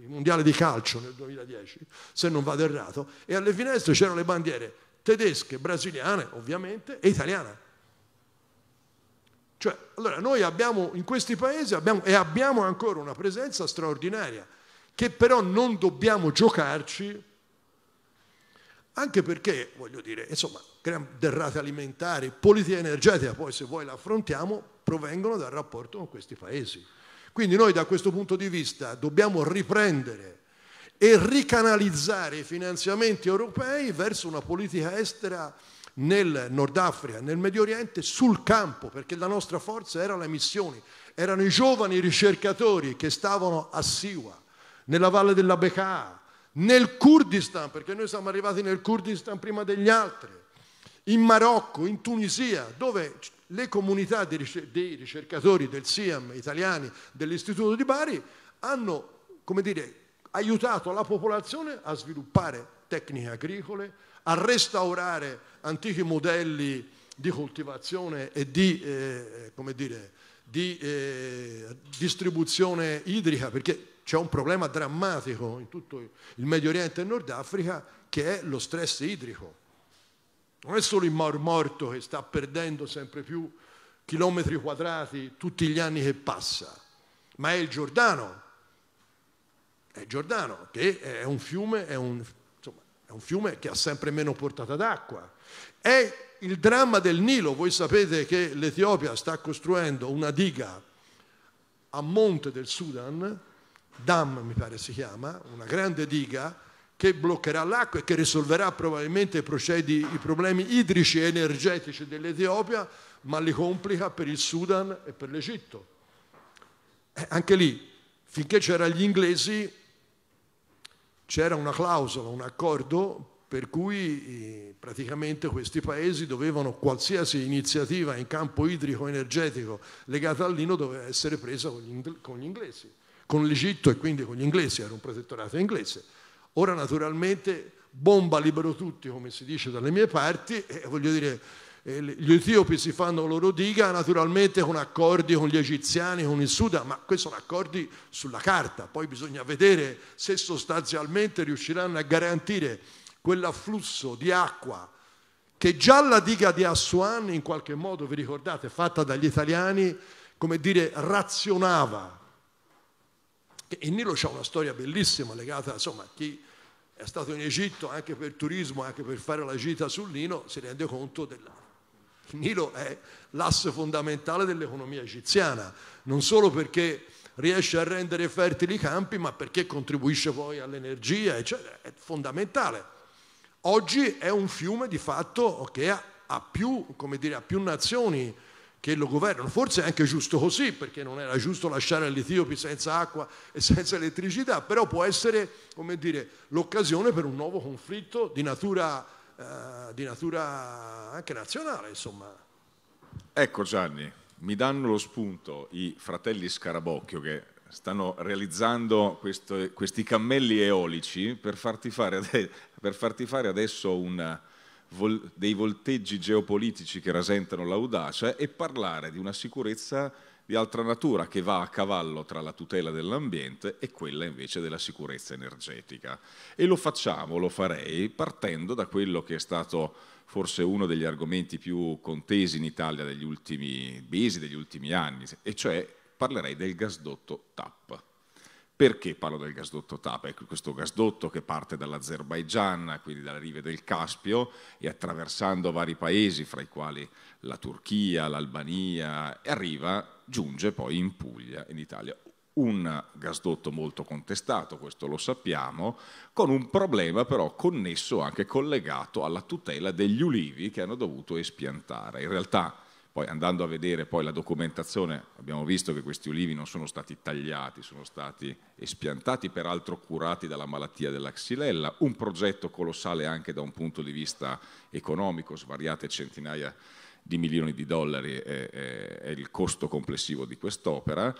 il mondiale di calcio nel 2010, se non vado errato, e alle finestre c'erano le bandiere tedesche, brasiliane ovviamente e italiane. Cioè, allora noi abbiamo in questi paesi abbiamo, e abbiamo ancora una presenza straordinaria che però non dobbiamo giocarci anche perché, voglio dire, insomma, derrate alimentari, politica energetica, poi se vuoi la affrontiamo, provengono dal rapporto con questi paesi. Quindi noi da questo punto di vista dobbiamo riprendere e ricanalizzare i finanziamenti europei verso una politica estera nel Nord Africa, nel Medio Oriente, sul campo, perché la nostra forza era le missioni, erano i giovani ricercatori che stavano a Siwa, nella valle della Bekaa, nel Kurdistan, perché noi siamo arrivati nel Kurdistan prima degli altri, in Marocco, in Tunisia, dove le comunità dei ricercatori del SIAM italiani dell'Istituto di Bari hanno, come dire, aiutato la popolazione a sviluppare tecniche agricole, a restaurare antichi modelli di coltivazione e di, eh, dire, di eh, distribuzione idrica, perché c'è un problema drammatico in tutto il Medio Oriente e Nord Africa che è lo stress idrico. Non è solo il Mar Morto che sta perdendo sempre più chilometri quadrati tutti gli anni che passa, ma è il Giordano è Giordano, che è un fiume, è un, insomma, è un fiume che ha sempre meno portata d'acqua. È il dramma del Nilo, voi sapete che l'Etiopia sta costruendo una diga a monte del Sudan, Dam mi pare si chiama, una grande diga che bloccherà l'acqua e che risolverà probabilmente i, procedi, i problemi idrici e energetici dell'Etiopia, ma li complica per il Sudan e per l'Egitto. Eh, anche lì, finché c'erano gli inglesi, c'era una clausola, un accordo per cui eh, praticamente questi paesi dovevano qualsiasi iniziativa in campo idrico-energetico legata al lino doveva essere presa con gli, inglesi, con l'Egitto e quindi con gli inglesi, era un protettorato inglese. Ora naturalmente bomba libero tutti, come si dice dalle mie parti, e voglio dire eh, gli etiopi si fanno la loro diga naturalmente con accordi con gli egiziani, con il Sudan, ma questi sono accordi sulla carta, poi bisogna vedere se sostanzialmente riusciranno a garantire quell'afflusso di acqua che già la diga di Assuan in qualche modo, vi ricordate, fatta dagli italiani, come dire, razionava. Il Nilo c'è una storia bellissima legata, insomma, a chi è stato in Egitto anche per turismo, anche per fare la gita sul Nilo, si rende conto della il Nilo è l'asse fondamentale dell'economia egiziana, non solo perché riesce a rendere fertili i campi, ma perché contribuisce poi all'energia, eccetera. è fondamentale. Oggi è un fiume di fatto che ha, ha, più, dire, ha più nazioni che lo governano. Forse è anche giusto così, perché non era giusto lasciare gli etiopi senza acqua e senza elettricità, però può essere dire, l'occasione per un nuovo conflitto di natura eh, di natura anche nazionale, insomma. Ecco Gianni, mi danno lo spunto i fratelli Scarabocchio che stanno realizzando questo, questi cammelli eolici per farti fare, per farti fare adesso una, dei volteggi geopolitici che rasentano l'audacia e parlare di una sicurezza di altra natura che va a cavallo tra la tutela dell'ambiente e quella invece della sicurezza energetica. E lo facciamo, lo farei, partendo da quello che è stato forse uno degli argomenti più contesi in Italia degli ultimi mesi, degli ultimi anni, e cioè parlerei del gasdotto TAP. Perché parlo del gasdotto TAP? Ecco, questo gasdotto che parte dall'Azerbaigian, quindi dalle rive del Caspio, e attraversando vari paesi, fra i quali la Turchia, l'Albania, arriva giunge poi in Puglia, in Italia. Un gasdotto molto contestato, questo lo sappiamo, con un problema però connesso anche collegato alla tutela degli ulivi che hanno dovuto espiantare. In realtà poi andando a vedere poi la documentazione abbiamo visto che questi ulivi non sono stati tagliati, sono stati espiantati, peraltro curati dalla malattia della xylella, un progetto colossale anche da un punto di vista economico, svariate centinaia di di milioni di dollari è, è, è il costo complessivo di quest'opera,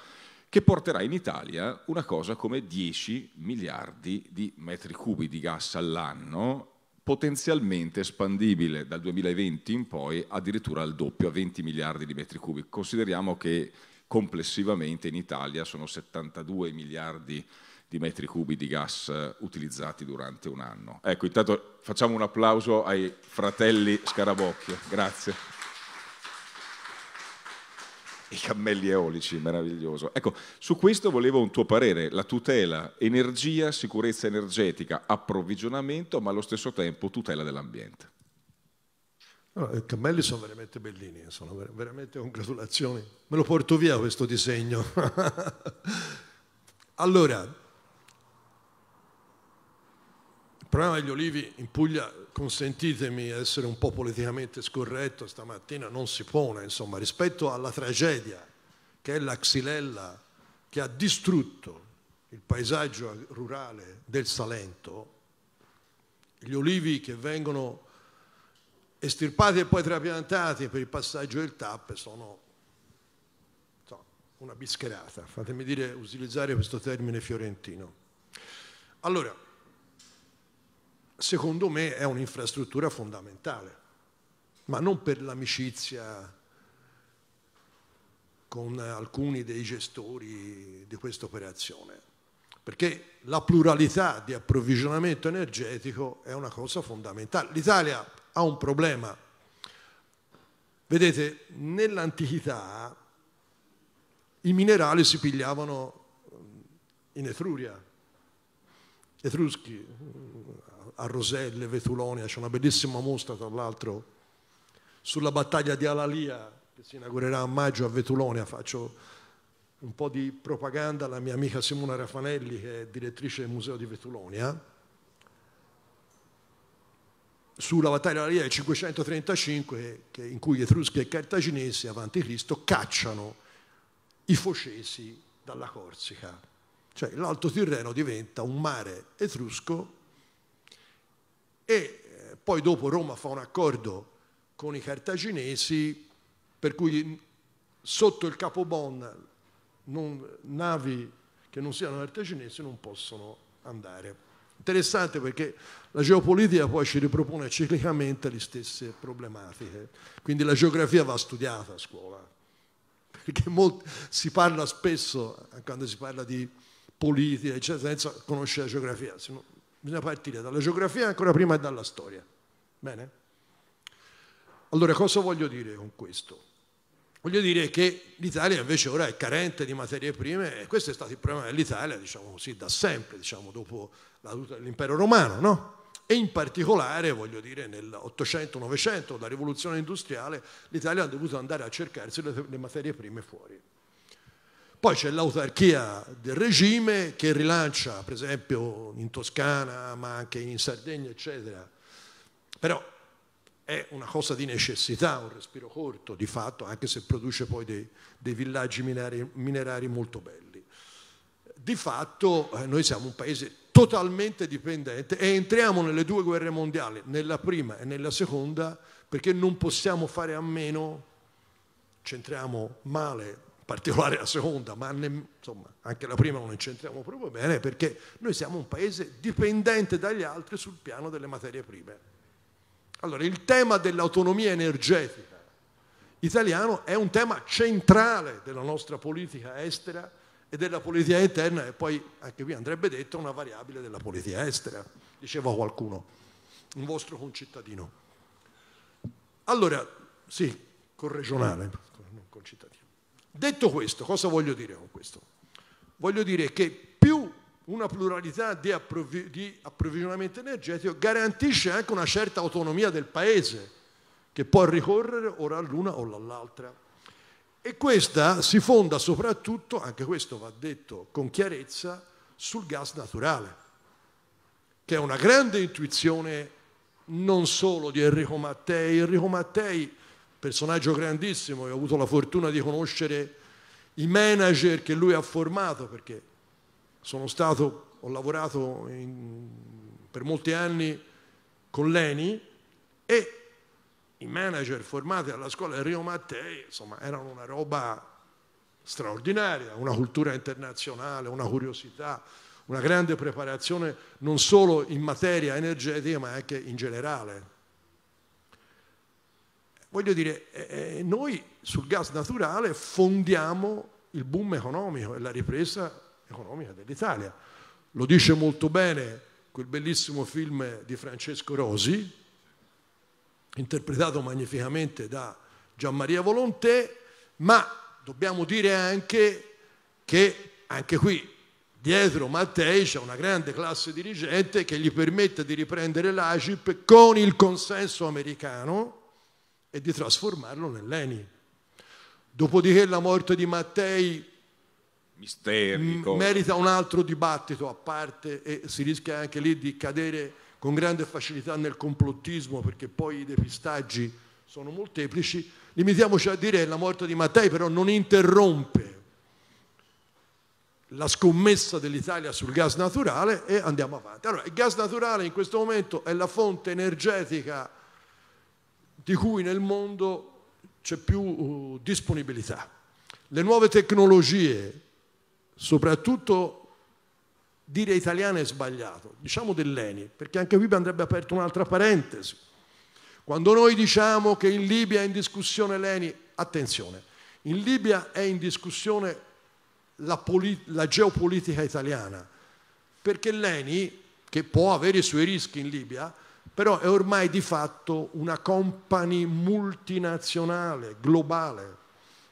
che porterà in Italia una cosa come 10 miliardi di metri cubi di gas all'anno potenzialmente espandibile dal 2020 in poi addirittura al doppio, a 20 miliardi di metri cubi. Consideriamo che complessivamente in Italia sono 72 miliardi di metri cubi di gas eh, utilizzati durante un anno. Ecco, intanto facciamo un applauso ai fratelli Scarabocchio. Grazie i cammelli eolici, meraviglioso. Ecco, su questo volevo un tuo parere, la tutela, energia, sicurezza energetica, approvvigionamento, ma allo stesso tempo tutela dell'ambiente. No, I cammelli sono veramente bellini, eh, sono ver- veramente congratulazioni. Me lo porto via questo disegno. (laughs) allora, il problema degli olivi in Puglia consentitemi di essere un po' politicamente scorretto stamattina, non si pone, insomma, rispetto alla tragedia che è la Xylella che ha distrutto il paesaggio rurale del Salento, gli olivi che vengono estirpati e poi trapiantati per il passaggio del TAP sono una bischerata, fatemi dire, utilizzare questo termine fiorentino. Allora, secondo me è un'infrastruttura fondamentale, ma non per l'amicizia con alcuni dei gestori di questa operazione, perché la pluralità di approvvigionamento energetico è una cosa fondamentale. L'Italia ha un problema. Vedete, nell'antichità i minerali si pigliavano in Etruria, etruschi, a Roselle, Vetulonia, c'è una bellissima mostra tra l'altro sulla battaglia di Alalia che si inaugurerà a maggio a Vetulonia, faccio un po' di propaganda alla mia amica Simona Raffanelli che è direttrice del Museo di Vetulonia, sulla battaglia di Alalia del 535 che, in cui gli Etruschi e i Cartaginesi avanti Cristo cacciano i focesi dalla Corsica. Cioè l'Alto Tirreno diventa un mare etrusco e eh, poi dopo Roma fa un accordo con i cartaginesi per cui sotto il capobon non, navi che non siano cartaginesi non possono andare. Interessante perché la geopolitica poi ci ripropone ciclicamente le stesse problematiche, quindi la geografia va studiata a scuola, perché molti, si parla spesso, quando si parla di politica, eccetera, senza conoscere la geografia, se no Bisogna partire dalla geografia ancora prima e dalla storia. Bene? Allora, cosa voglio dire con questo? Voglio dire che l'Italia invece ora è carente di materie prime e questo è stato il problema dell'Italia, diciamo così, da sempre, diciamo dopo l'impero romano, no? E in particolare, voglio dire, nell'Ottocento-Novecento, la rivoluzione industriale, l'Italia ha dovuto andare a cercarsi le materie prime fuori. Poi c'è l'autarchia del regime che rilancia, per esempio in Toscana, ma anche in Sardegna, eccetera. Però è una cosa di necessità, un respiro corto di fatto, anche se produce poi dei, dei villaggi minerari, minerari, molto belli. Di fatto eh, noi siamo un paese totalmente dipendente e entriamo nelle due guerre mondiali, nella prima e nella seconda, perché non possiamo fare a meno, centriamo male particolare la seconda, ma ne, insomma, anche la prima non incentriamo proprio bene, perché noi siamo un paese dipendente dagli altri sul piano delle materie prime. Allora, il tema dell'autonomia energetica italiano è un tema centrale della nostra politica estera e della politica interna e poi anche qui andrebbe detto una variabile della politica estera, diceva qualcuno, un vostro concittadino. Allora, sì, corregionale. Detto questo, cosa voglio dire con questo? Voglio dire che più una pluralità di, approvvi- di approvvigionamento energetico garantisce anche una certa autonomia del paese che può ricorrere ora all'una o all'altra. E questa si fonda soprattutto, anche questo va detto con chiarezza, sul gas naturale, che è una grande intuizione non solo di Enrico Mattei. Enrico Mattei personaggio grandissimo, ho avuto la fortuna di conoscere i manager che lui ha formato, perché sono stato, ho lavorato in, per molti anni con Leni e i manager formati alla scuola Rio Mattei, insomma, erano una roba straordinaria, una cultura internazionale, una curiosità, una grande preparazione non solo in materia energetica ma anche in generale. Voglio dire, eh, eh, noi sul gas naturale fondiamo il boom economico e la ripresa economica dell'Italia. Lo dice molto bene quel bellissimo film di Francesco Rosi, interpretato magnificamente da Gian Maria Volonté, ma dobbiamo dire anche che anche qui dietro Mattei c'è una grande classe dirigente che gli permette di riprendere l'ACIP con il consenso americano e di trasformarlo nell'Eni. Dopodiché la morte di Mattei Misterico. merita un altro dibattito a parte e si rischia anche lì di cadere con grande facilità nel complottismo perché poi i depistaggi sono molteplici. Limitiamoci a dire che la morte di Mattei però non interrompe la scommessa dell'Italia sul gas naturale e andiamo avanti. Allora, il gas naturale in questo momento è la fonte energetica di cui nel mondo c'è più uh, disponibilità. Le nuove tecnologie, soprattutto dire italiano è sbagliato, diciamo dell'ENI, perché anche qui andrebbe aperta un'altra parentesi. Quando noi diciamo che in Libia è in discussione l'ENI, attenzione, in Libia è in discussione la, la geopolitica italiana, perché l'ENI, che può avere i suoi rischi in Libia, però è ormai di fatto una company multinazionale, globale,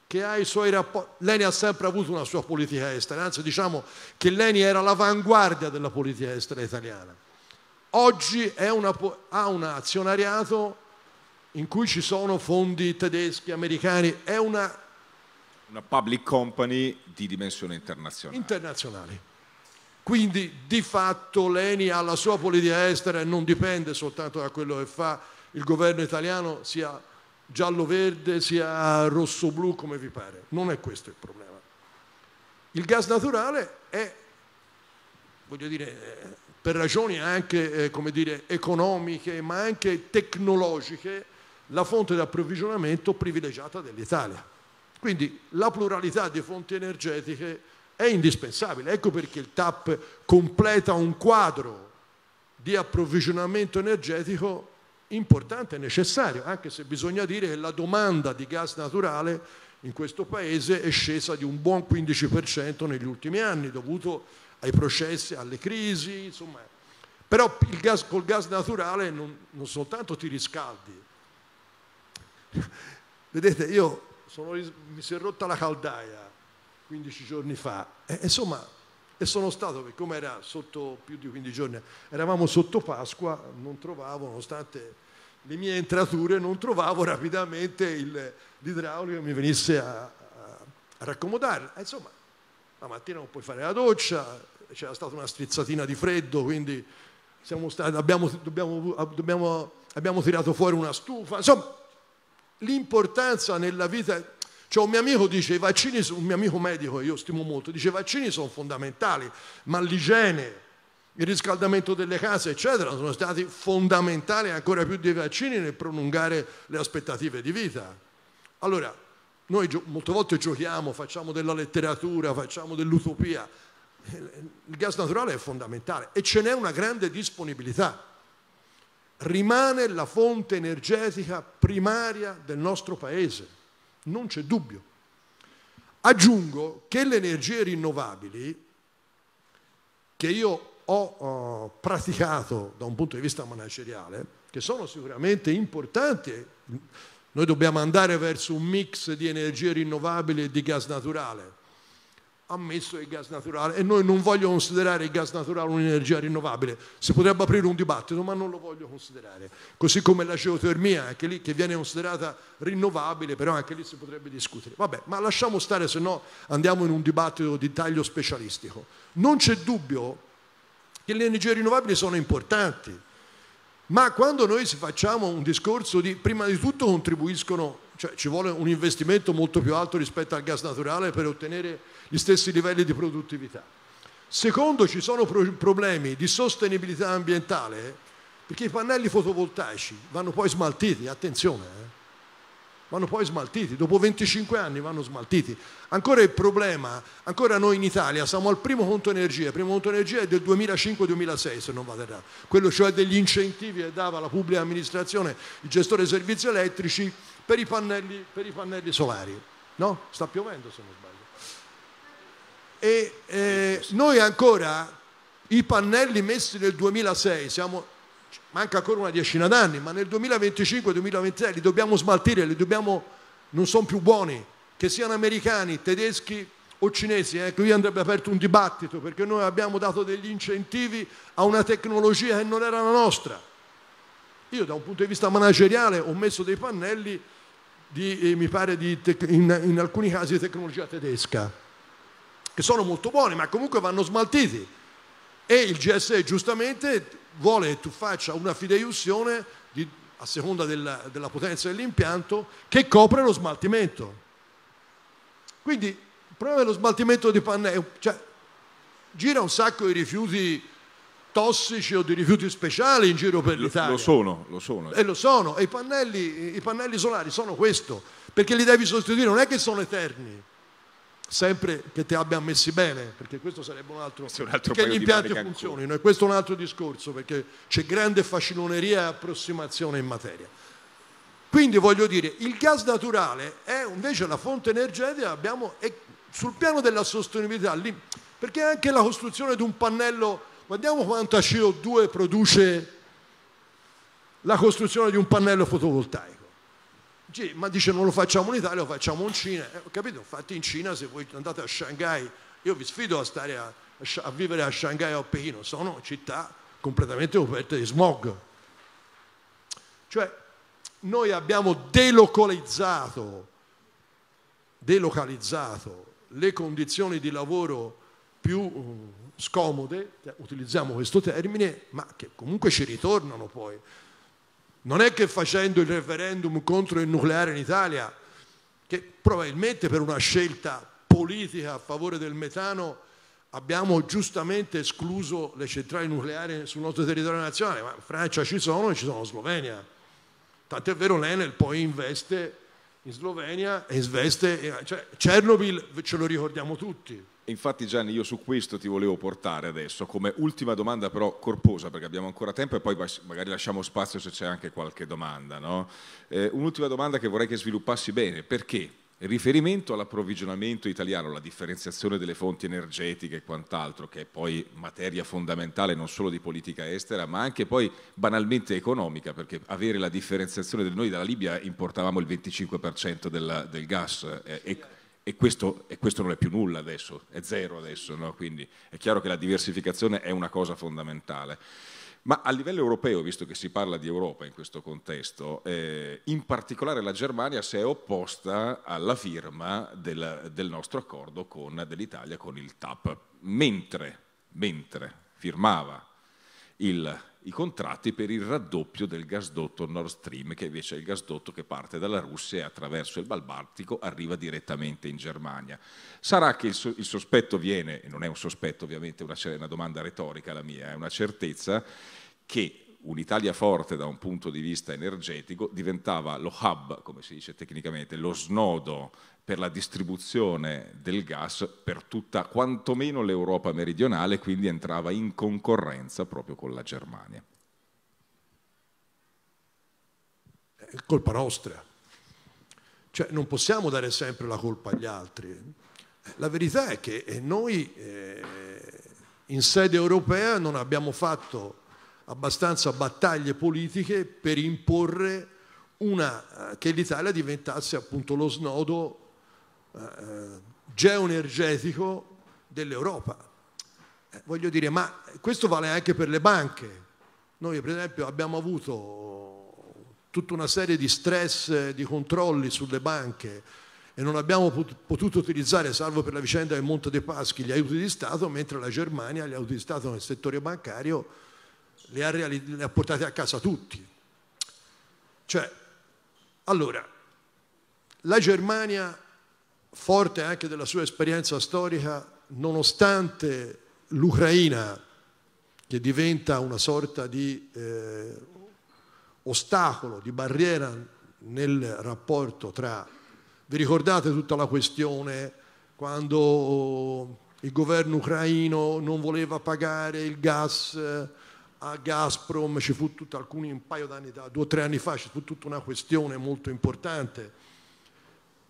che ha i suoi rapporti. Leni ha sempre avuto una sua politica estera, anzi diciamo che Leni era l'avanguardia della politica estera italiana. Oggi una, ha un azionariato in cui ci sono fondi tedeschi, americani, è una... Una public company di dimensione internazionale. Internazionale quindi di fatto Leni ha la sua politica estera e non dipende soltanto da quello che fa il governo italiano, sia giallo-verde, sia rosso-blu, come vi pare. Non è questo il problema. Il gas naturale è, voglio dire, per ragioni anche eh, dire, economiche, ma anche tecnologiche, la fonte di approvvigionamento privilegiata dell'Italia. Quindi la pluralità di fonti energetiche è indispensabile. Ecco perché il TAP completa un quadro di approvvigionamento energetico importante e necessario, anche se bisogna dire che la domanda di gas naturale in questo Paese è scesa di un buon 15% negli ultimi anni, dovuto ai processi, alle crisi, insomma. Però gas, col gas naturale non, non soltanto ti riscaldi. (laughs) Vedete, io sono, mi si è rotta la caldaia, 15 giorni fa. E, insomma, e sono stato, perché come era sotto più di 15 giorni, eravamo sotto Pasqua, non trovavo, nonostante le mie entrature, non trovavo rapidamente il, l'idraulico che mi venisse a, a, a raccomodare. E, insomma, la mattina non puoi fare la doccia, c'era stata una strizzatina di freddo, quindi stati, abbiamo, dobbiamo, dobbiamo, abbiamo tirato fuori una stufa. Insomma, l'importanza nella vita cioè un mio amico dice, i vaccini, un mio amico medico che io stimo molto, dice i vaccini sono fondamentali, ma l'igiene, il riscaldamento delle case, eccetera, sono stati fondamentali ancora più dei vaccini nel prolungare le aspettative di vita. Allora, noi gio- molte volte giochiamo, facciamo della letteratura, facciamo dell'utopia. Il gas naturale è fondamentale e ce n'è una grande disponibilità. Rimane la fonte energetica primaria del nostro paese non c'è dubbio. Aggiungo che le energie rinnovabili, che io ho eh, praticato da un punto di vista manageriale, che sono sicuramente importanti, noi dobbiamo andare verso un mix di energie rinnovabili e di gas naturale, ammesso il gas naturale e noi non voglio considerare il gas naturale un'energia rinnovabile, si potrebbe aprire un dibattito ma non lo voglio considerare, così come la geotermia, anche lì che viene considerata rinnovabile, però anche lì si potrebbe discutere. Vabbè, ma lasciamo stare se no andiamo in un dibattito di taglio specialistico. Non c'è dubbio che le energie rinnovabili sono importanti, ma quando noi facciamo un discorso di prima di tutto contribuiscono, cioè ci vuole un investimento molto più alto rispetto al gas naturale per ottenere gli stessi livelli di produttività. Secondo, ci sono pro- problemi di sostenibilità ambientale perché i pannelli fotovoltaici vanno poi smaltiti, attenzione, eh? vanno poi smaltiti, dopo 25 anni vanno smaltiti. Ancora il problema, ancora noi in Italia siamo al primo conto energia, il primo conto energia è del 2005-2006 se non vado errato, quello cioè degli incentivi che dava la pubblica amministrazione, il gestore dei servizi elettrici per i pannelli, per i pannelli solari. No? Sta piovendo se non sbaglio. E eh, noi ancora, i pannelli messi nel 2006, siamo, manca ancora una decina d'anni, ma nel 2025-2026 li dobbiamo smaltire, li dobbiamo, non sono più buoni, che siano americani, tedeschi o cinesi, eh, qui andrebbe aperto un dibattito perché noi abbiamo dato degli incentivi a una tecnologia che non era la nostra. Io da un punto di vista manageriale ho messo dei pannelli di, eh, mi pare di, in, in alcuni casi di tecnologia tedesca che sono molto buoni, ma comunque vanno smaltiti. E il GSE giustamente vuole che tu faccia una fideiussione di, a seconda della, della potenza dell'impianto che copre lo smaltimento. Quindi il problema dello smaltimento di pannelli, cioè gira un sacco di rifiuti tossici o di rifiuti speciali in giro per l'Italia. Lo sono, lo sono. E lo sono, e i pannelli, i pannelli solari sono questo, perché li devi sostituire, non è che sono eterni sempre che te abbiano messi bene, perché questo sarebbe un altro, questo un altro che gli impianti funzionino e questo è un altro discorso, perché c'è grande fascinoneria e approssimazione in materia. Quindi voglio dire, il gas naturale è invece la fonte energetica, abbiamo, e sul piano della sostenibilità, lì, perché anche la costruzione di un pannello, guardiamo quanta CO2 produce la costruzione di un pannello fotovoltaico. Sì, ma dice non lo facciamo in Italia, lo facciamo in Cina. Eh, capito, fate in Cina, se voi andate a Shanghai, io vi sfido a stare a, a vivere a Shanghai o a Pechino, sono città completamente coperte di smog. Cioè, noi abbiamo delocalizzato, delocalizzato le condizioni di lavoro più uh, scomode, utilizziamo questo termine, ma che comunque ci ritornano poi. Non è che facendo il referendum contro il nucleare in Italia, che probabilmente per una scelta politica a favore del metano abbiamo giustamente escluso le centrali nucleari sul nostro territorio nazionale, ma in Francia ci sono e ci sono in Slovenia. Tant'è vero l'Enel poi investe in Slovenia e investe, eh, cioè Chernobyl ce lo ricordiamo tutti, Infatti Gianni io su questo ti volevo portare adesso come ultima domanda però corposa perché abbiamo ancora tempo e poi magari lasciamo spazio se c'è anche qualche domanda. No? Eh, un'ultima domanda che vorrei che sviluppassi bene, perché riferimento all'approvvigionamento italiano, la differenziazione delle fonti energetiche e quant'altro, che è poi materia fondamentale non solo di politica estera, ma anche poi banalmente economica, perché avere la differenziazione del noi dalla Libia importavamo il 25% del, del gas. Eh, e, e questo, e questo, non è più nulla adesso, è zero adesso, no? quindi è chiaro che la diversificazione è una cosa fondamentale. Ma a livello europeo, visto che si parla di Europa in questo contesto, eh, in particolare la Germania si è opposta alla firma del, del nostro accordo con, dell'Italia con il TAP, mentre, mentre firmava il i contratti per il raddoppio del gasdotto Nord Stream, che invece è il gasdotto che parte dalla Russia e attraverso il Balbaltico arriva direttamente in Germania. Sarà che il, so il sospetto viene, e non è un sospetto ovviamente, è una, una domanda retorica la mia, è una certezza, che un'Italia forte da un punto di vista energetico diventava lo hub, come si dice tecnicamente, lo snodo per la distribuzione del gas per tutta quantomeno l'Europa meridionale, quindi entrava in concorrenza proprio con la Germania. È colpa nostra. Cioè non possiamo dare sempre la colpa agli altri. La verità è che eh, noi eh, in sede europea non abbiamo fatto abbastanza battaglie politiche per imporre una, eh, che l'Italia diventasse appunto lo snodo eh, geoenergetico dell'Europa. Eh, voglio dire, ma questo vale anche per le banche. Noi per esempio abbiamo avuto tutta una serie di stress, di controlli sulle banche e non abbiamo potuto utilizzare, salvo per la vicenda del Monte dei Paschi, gli aiuti di Stato, mentre la Germania gli aiuti di Stato nel settore bancario li ha, li ha portati a casa tutti. Cioè, allora, la Germania forte anche della sua esperienza storica, nonostante l'Ucraina, che diventa una sorta di eh, ostacolo, di barriera nel rapporto tra... Vi ricordate tutta la questione quando il governo ucraino non voleva pagare il gas eh, a Gazprom, ci fu tutta alcuni un paio d'anni, due o tre anni fa, ci fu tutta una questione molto importante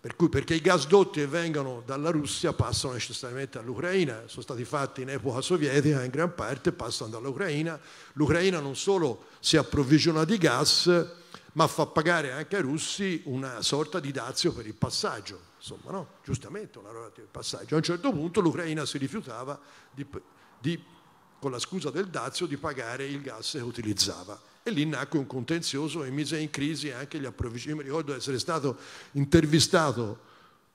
per cui perché i gasdotti che vengono dalla Russia passano necessariamente all'Ucraina, sono stati fatti in epoca sovietica in gran parte, passano dall'Ucraina. L'Ucraina non solo si approvvigiona di gas, ma fa pagare anche ai russi una sorta di dazio per il passaggio. Insomma, no? giustamente una roba di passaggio. A un certo punto l'Ucraina si rifiutava di, di, con la scusa del dazio di pagare il gas che utilizzava e lì nacque un contenzioso e mise in crisi anche gli approvvigionamenti. Mi ricordo di essere stato intervistato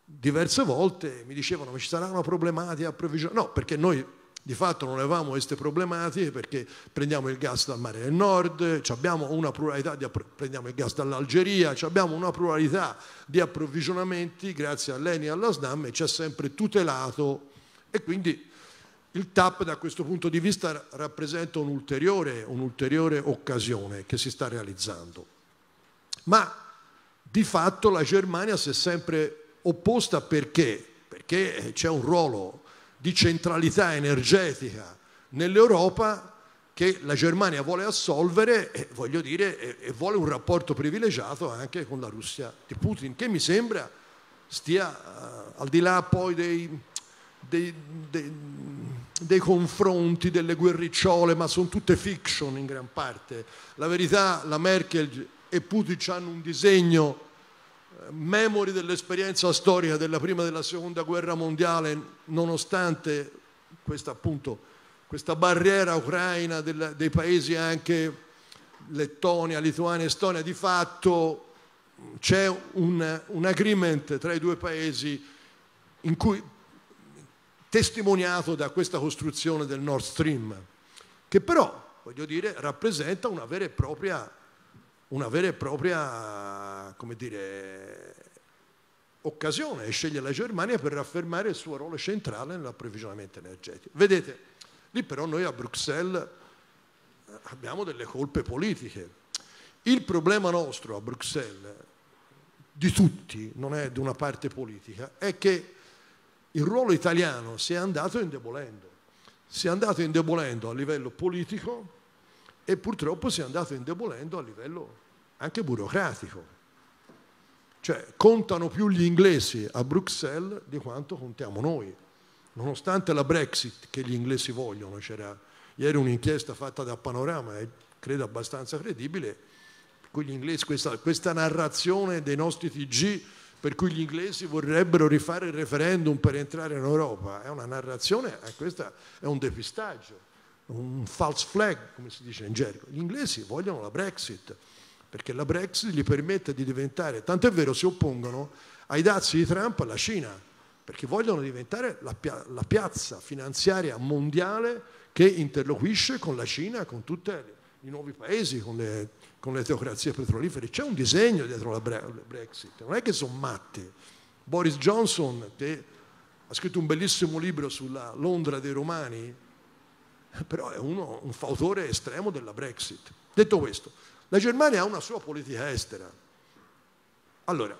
diverse volte, e mi dicevano ma ci sarà una problematica approvvigionamento. No, perché noi di fatto non avevamo queste problematiche perché prendiamo il gas dal mare del nord, abbiamo una pluralità di, prendiamo il gas dall'Algeria, abbiamo una pluralità di approvvigionamenti grazie all'ENI e alla SNAM e ci ha sempre tutelato e quindi il TAP da questo punto di vista rappresenta un'ulteriore, un'ulteriore occasione che si sta realizzando. Ma di fatto la Germania si è sempre opposta perché? Perché eh, c'è un ruolo di centralità energetica nell'Europa che la Germania vuole assolvere e, dire, e, vuole un rapporto privilegiato anche con la Russia di Putin, che mi sembra stia uh, al di là poi dei, dei, dei dei confronti, delle guerricciole, ma sono tutte fiction in gran parte. La verità, la Merkel e Putin hanno un disegno eh, memori dell'esperienza storica della prima e della seconda guerra mondiale, nonostante questa, appunto, questa barriera ucraina del, dei paesi anche Lettonia, Lituania, Estonia, di fatto c'è un, un agreement tra i due paesi in cui testimoniato da questa costruzione del Nord Stream, che però, voglio dire, rappresenta una vera e propria, una vera e propria come dire, occasione sceglie la Germania per raffermare il suo ruolo centrale nell'approvvigionamento energetico. Vedete, lì però noi a Bruxelles eh, abbiamo delle colpe politiche. Il problema nostro a Bruxelles, di tutti, non è di una parte politica, è che il ruolo italiano si è andato indebolendo, si è andato indebolendo a livello politico e purtroppo si è andato indebolendo a livello anche burocratico. Cioè contano più gli inglesi a Bruxelles di quanto contiamo noi, nonostante la Brexit che gli inglesi vogliono. C'era ieri un'inchiesta fatta da Panorama, e credo abbastanza credibile, gli inglesi, questa, questa narrazione dei nostri TG per cui gli inglesi vorrebbero rifare il referendum per entrare in Europa. È una narrazione, eh, questa è un depistaggio, un false flag, come si dice in gergo. Gli inglesi vogliono la Brexit, perché la Brexit gli permette di diventare, tanto è vero si oppongono ai dazi di Trump alla Cina, perché vogliono diventare la, la piazza finanziaria mondiale che interloquisce con la Cina, con tutte le i nuovi paesi con le, con le teocrazie petrolifere. C'è un disegno dietro la Brexit, non è che sono matti. Boris Johnson, che ha scritto un bellissimo libro sulla Londra dei Romani, però è uno, un fautore estremo della Brexit. Detto questo, la Germania ha una sua politica estera. Allora,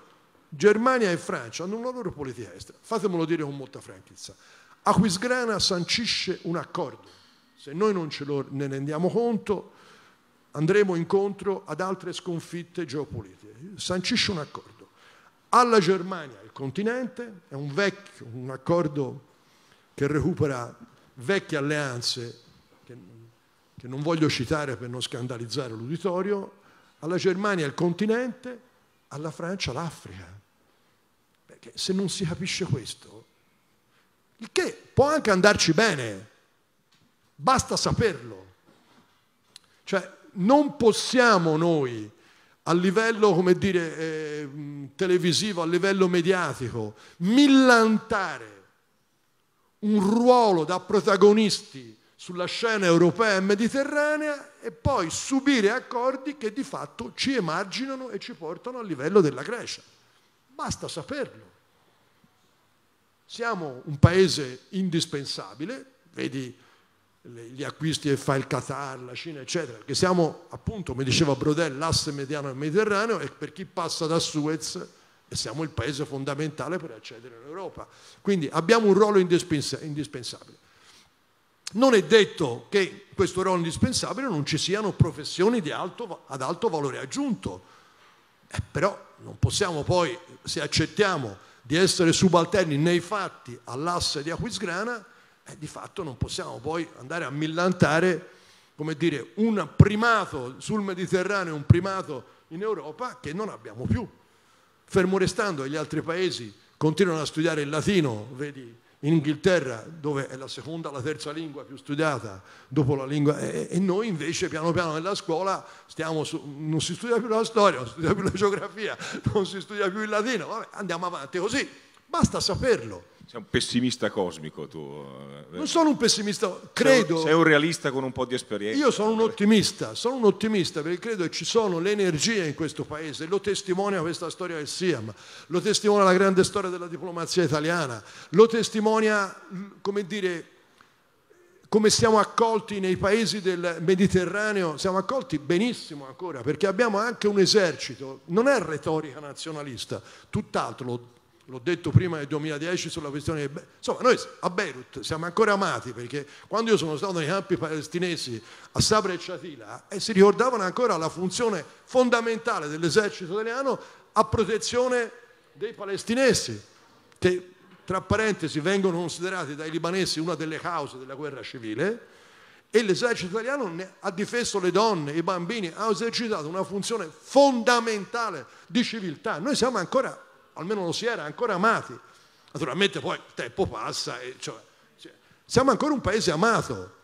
Germania e Francia hanno una loro politica estera. Fatemelo dire con molta franchezza. Aquisgrana sancisce un accordo. Se noi non ce lo ne rendiamo conto, andremo incontro ad altre sconfitte geopolitiche. Sancisce un accordo. Alla Germania, il continente, è un vecchio, un accordo che recupera vecchie alleanze che, che non voglio citare per non scandalizzare l'uditorio, alla Germania il continente, alla Francia l'Africa. Perché se non si capisce questo, il che può anche andarci bene, basta saperlo. Cioè, non possiamo noi a livello, come dire, eh, televisivo, a livello mediatico, millantare un ruolo da protagonisti sulla scena europea e mediterranea e poi subire accordi che di fatto ci emarginano e ci portano al livello della Grecia. Basta saperlo. Siamo un paese indispensabile, vedi gli acquisti che fa il Qatar, la Cina, eccetera, che siamo appunto, come diceva Brodel, l'asse mediano del Mediterraneo e per chi passa da Suez siamo il paese fondamentale per accedere all'Europa. Quindi abbiamo un ruolo indispensabile. Non è detto che questo ruolo indispensabile non ci siano professioni alto, ad alto valore aggiunto, eh, però non possiamo poi, se accettiamo di essere subalterni nei fatti all'asse di Aquisgrana, eh, di fatto non possiamo poi andare a millantare come dire, un primato sul Mediterraneo, un primato in Europa che non abbiamo più. Fermo restando gli altri paesi continuano a studiare il latino, vedi in Inghilterra dove è la seconda, la terza lingua più studiata dopo la lingua e, e noi invece piano piano nella scuola su, non si studia più la storia, non si studia più la geografia, non si studia più il latino, Vabbè, andiamo avanti così, basta saperlo. Sei un pessimista cosmico tu. Eh, non sono un pessimista, credo. Sei, sei un realista con un po' di esperienza. Io sono un eh. ottimista, sono un ottimista perché credo che ci sono le energie in questo paese, lo testimonia questa storia del SIAM, lo testimonia la grande storia della diplomazia italiana, lo testimonia, come dire, come siamo accolti nei paesi del Mediterraneo, siamo accolti benissimo ancora perché abbiamo anche un esercito, non è retorica nazionalista, tutt'altro, l'ho detto prima nel 2010 sulla questione di... Insomma, noi a Beirut siamo ancora amati perché quando io sono stato nei campi palestinesi a Sabra e Chatila e eh, si ricordavano ancora la funzione fondamentale dell'esercito italiano a protezione dei palestinesi, che tra parentesi vengono considerati dai libanesi una delle cause della guerra civile, e l'esercito italiano ha difeso le donne, i bambini, ha esercitato una funzione fondamentale di civiltà. Noi siamo ancora almeno non si era ancora amati. Naturalmente poi il tempo passa, e cioè, cioè, siamo ancora un paese amato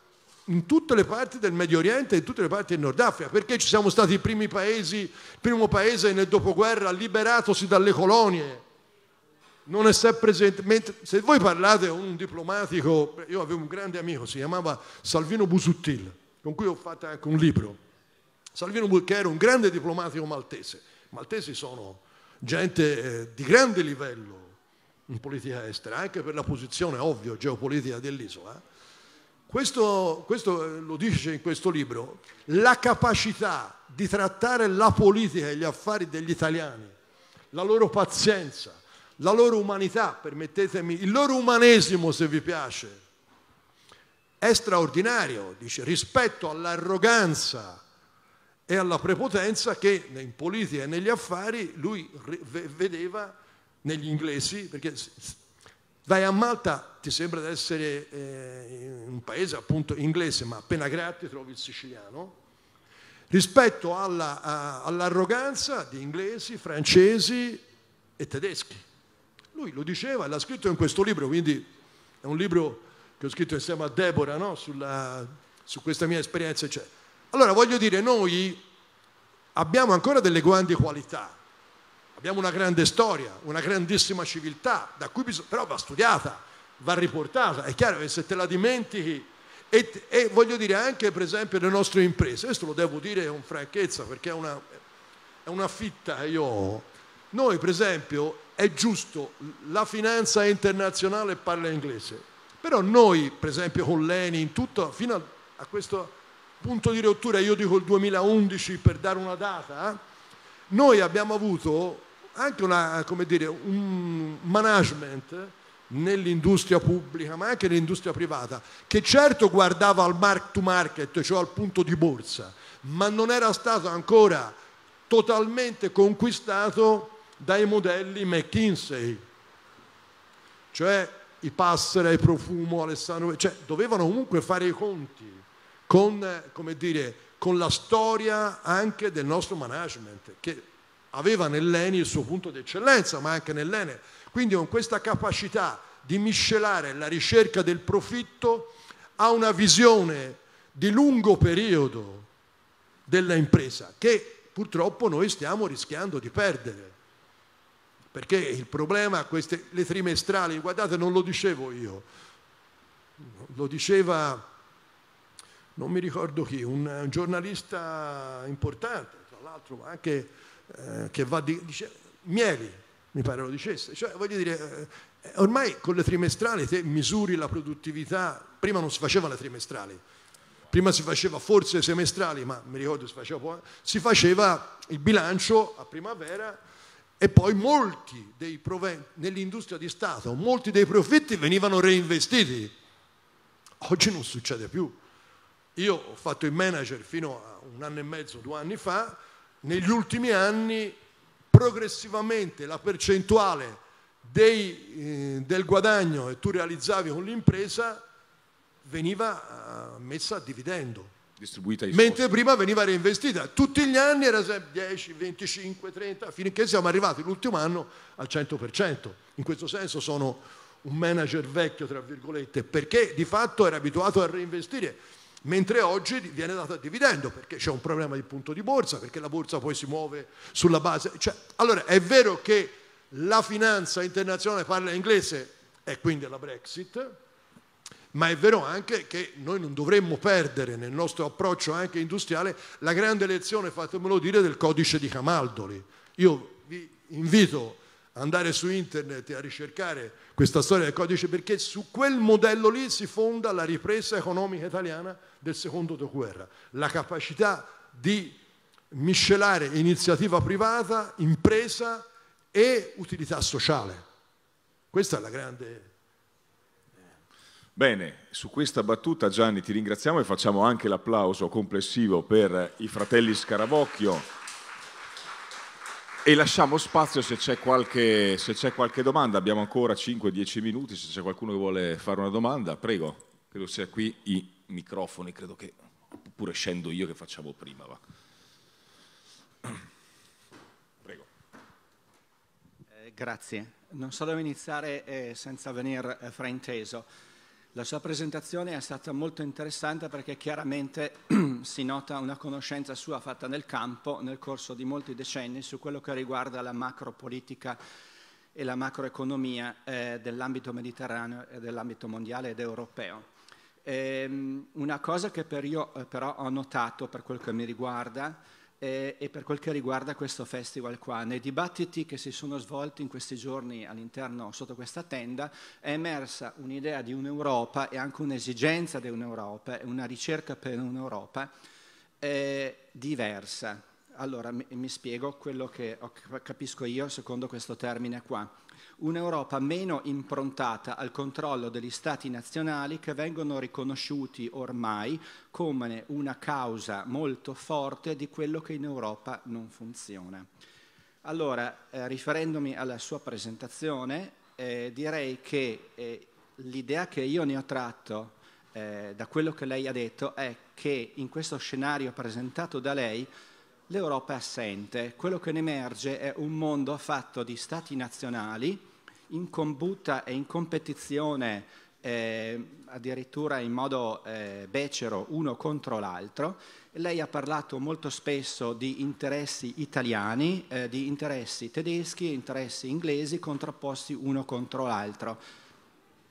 in tutte le parti del Medio Oriente e in tutte le parti del Nord Africa, perché ci siamo stati i primi paesi, il primo paese nel dopoguerra liberatosi dalle colonie. Non è sempre presente, se voi parlate con un diplomatico, io avevo un grande amico, si chiamava Salvino Busuttil, con cui ho fatto anche un libro. Salvino Busuttil era un grande diplomatico maltese, I maltesi sono gente eh, di grande livello in politica estera, anche per la posizione ovvio geopolitica dell'isola, eh. questo, questo eh, lo dice in questo libro, la capacità di trattare la politica e gli affari degli italiani, la loro pazienza, la loro umanità, permettetemi, il loro umanesimo se vi piace, è straordinario, dice, rispetto all'arroganza e alla prepotenza che in politica e negli affari lui vedeva negli inglesi, perché vai a Malta ti sembra di essere in eh, un paese appunto inglese, ma appena grati trovi il siciliano, rispetto alla, all'arroganza di inglesi, francesi e tedeschi. Lui lo diceva e l'ha scritto in questo libro, quindi è un libro che ho scritto insieme a Deborah no? Sulla, su questa mia esperienza, eccetera. Cioè, allora voglio dire, noi abbiamo ancora delle grandi qualità, abbiamo una grande storia, una grandissima civiltà, da cui bisog- però va studiata, va riportata. È chiaro che se te la dimentichi, e, e, voglio dire anche per esempio le nostre imprese, questo lo devo dire con franchezza perché è una, è una fitta che io ho. Noi per esempio è giusto, la finanza internazionale parla inglese, però noi per esempio con l'ENI, in tutto, fino a, a questo punto di rottura, io dico il 2011 per dare una data, eh, noi abbiamo avuto anche una, dire, un management nell'industria pubblica ma anche nell'industria privata che certo guardava al mark to market cioè al punto di borsa ma non era stato ancora totalmente conquistato dai modelli McKinsey cioè i passera, i profumo, Alessandro cioè dovevano comunque fare i conti con, dire, con la storia anche del nostro management, che aveva nell'ENI il suo punto di eccellenza, ma anche nell'ENE. Quindi con questa capacità di miscelare la ricerca del profitto a una visione di lungo periodo della impresa, che purtroppo noi stiamo rischiando di perdere. Perché il problema, queste, le trimestrali, guardate, non lo dicevo io, lo diceva non mi ricordo chi, eh, un, giornalista importante, tra l'altro, ma anche eh, che va di, dice, Mieli, mi pare lo dicesse, cioè voglio dire, eh, ormai con le trimestrali te misuri la produttività, prima non si facevano le trimestrali, prima si faceva forse semestrali, ma mi ricordo si faceva eh, si faceva il bilancio a primavera e poi molti dei proventi, nell'industria di Stato, molti dei profitti venivano reinvestiti. Oggi non succede più io ho fatto il manager fino a un anno e mezzo, due anni fa, negli ultimi anni progressivamente la percentuale dei, eh, del guadagno che tu realizzavi con l'impresa veniva eh, messa a dividendo. Mentre posti. prima veniva reinvestita. Tutti gli anni era 10, 25, 30, finché siamo arrivati l'ultimo anno al 100%. In questo senso sono un manager vecchio, tra virgolette, perché di fatto era abituato a reinvestire mentre oggi viene data a dividendo perché c'è un problema di punto di borsa, perché la borsa poi si muove sulla base. Cioè, allora è vero che la finanza internazionale parla inglese e quindi la Brexit, ma è vero anche che noi non dovremmo perdere nel nostro approccio anche industriale la grande lezione, fatemelo dire, del codice di Camaldoli. Io vi invito andare su internet a ricercare questa storia del codice perché su quel modello lì si fonda la ripresa economica italiana del secondo dopoguerra, la capacità di miscelare iniziativa privata, impresa e utilità sociale. Questa è la grande... Bene, su questa battuta Gianni ti ringraziamo e facciamo anche l'applauso complessivo per i fratelli Scarabocchio. E lasciamo spazio se c'è, qualche, se c'è qualche domanda, abbiamo ancora 5-10 minuti, se c'è qualcuno che vuole fare una domanda, prego, credo sia qui i microfoni, credo che oppure scendo io che facciamo prima. Va. Prego. Eh, grazie, non so dove iniziare eh, senza venire eh, frainteso. La sua presentazione è stata molto interessante perché chiaramente (clears throat) si nota una conoscenza sua fatta nel campo nel corso di molti decenni su quello che riguarda la macropolitica e la macroeconomia eh, dell'ambito mediterraneo e dell'ambito mondiale ed europeo. E, ehm, una cosa che per io, eh, però ho notato per quel che mi riguarda eh, e per quel che riguarda questo festival qua. Nei dibattiti che si sono svolti in questi giorni all'interno, sotto questa tenda, è emersa un'idea di un'Europa e anche un'esigenza di un'Europa, una ricerca per un'Europa eh, diversa. Allora, mi, mi spiego quello che capisco io secondo questo termine qua un'Europa meno improntata al controllo degli stati nazionali che vengono riconosciuti ormai come una causa molto forte di quello che in Europa non funziona. Allora, eh, riferendomi alla sua presentazione, eh, direi che eh, l'idea che io ne ho tratto eh, da quello che lei ha detto è che in questo scenario presentato da lei l'Europa è assente, quello che ne emerge è un mondo fatto di stati nazionali in combutta e in competizione eh, addirittura in modo eh, becero uno contro l'altro. Lei ha parlato molto spesso di interessi italiani, eh, di interessi tedeschi, interessi inglesi contrapposti uno contro l'altro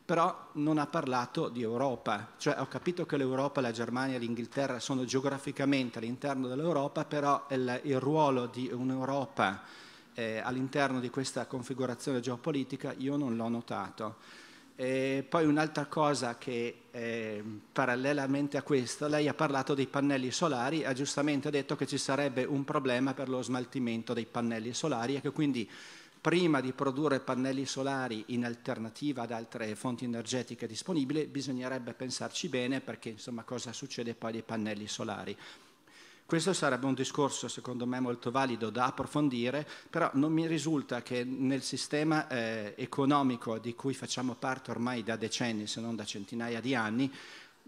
però non ha parlato di Europa, cioè ho capito che l'Europa, la Germania, e l'Inghilterra sono geograficamente all'interno dell'Europa, però il, il ruolo di un'Europa eh, all'interno di questa configurazione geopolitica io non l'ho notato. E poi un'altra cosa che eh, parallelamente a questo, lei ha parlato dei pannelli solari, ha giustamente detto che ci sarebbe un problema per lo smaltimento dei pannelli solari e che quindi prima di produrre pannelli solari in alternativa ad altre fonti energetiche disponibili, bisognerebbe pensarci bene perché insomma cosa succede poi dei pannelli solari. Questo sarebbe un discorso secondo me molto valido da approfondire, però non mi risulta che nel sistema eh, economico di cui facciamo parte ormai da decenni, se non da centinaia di anni,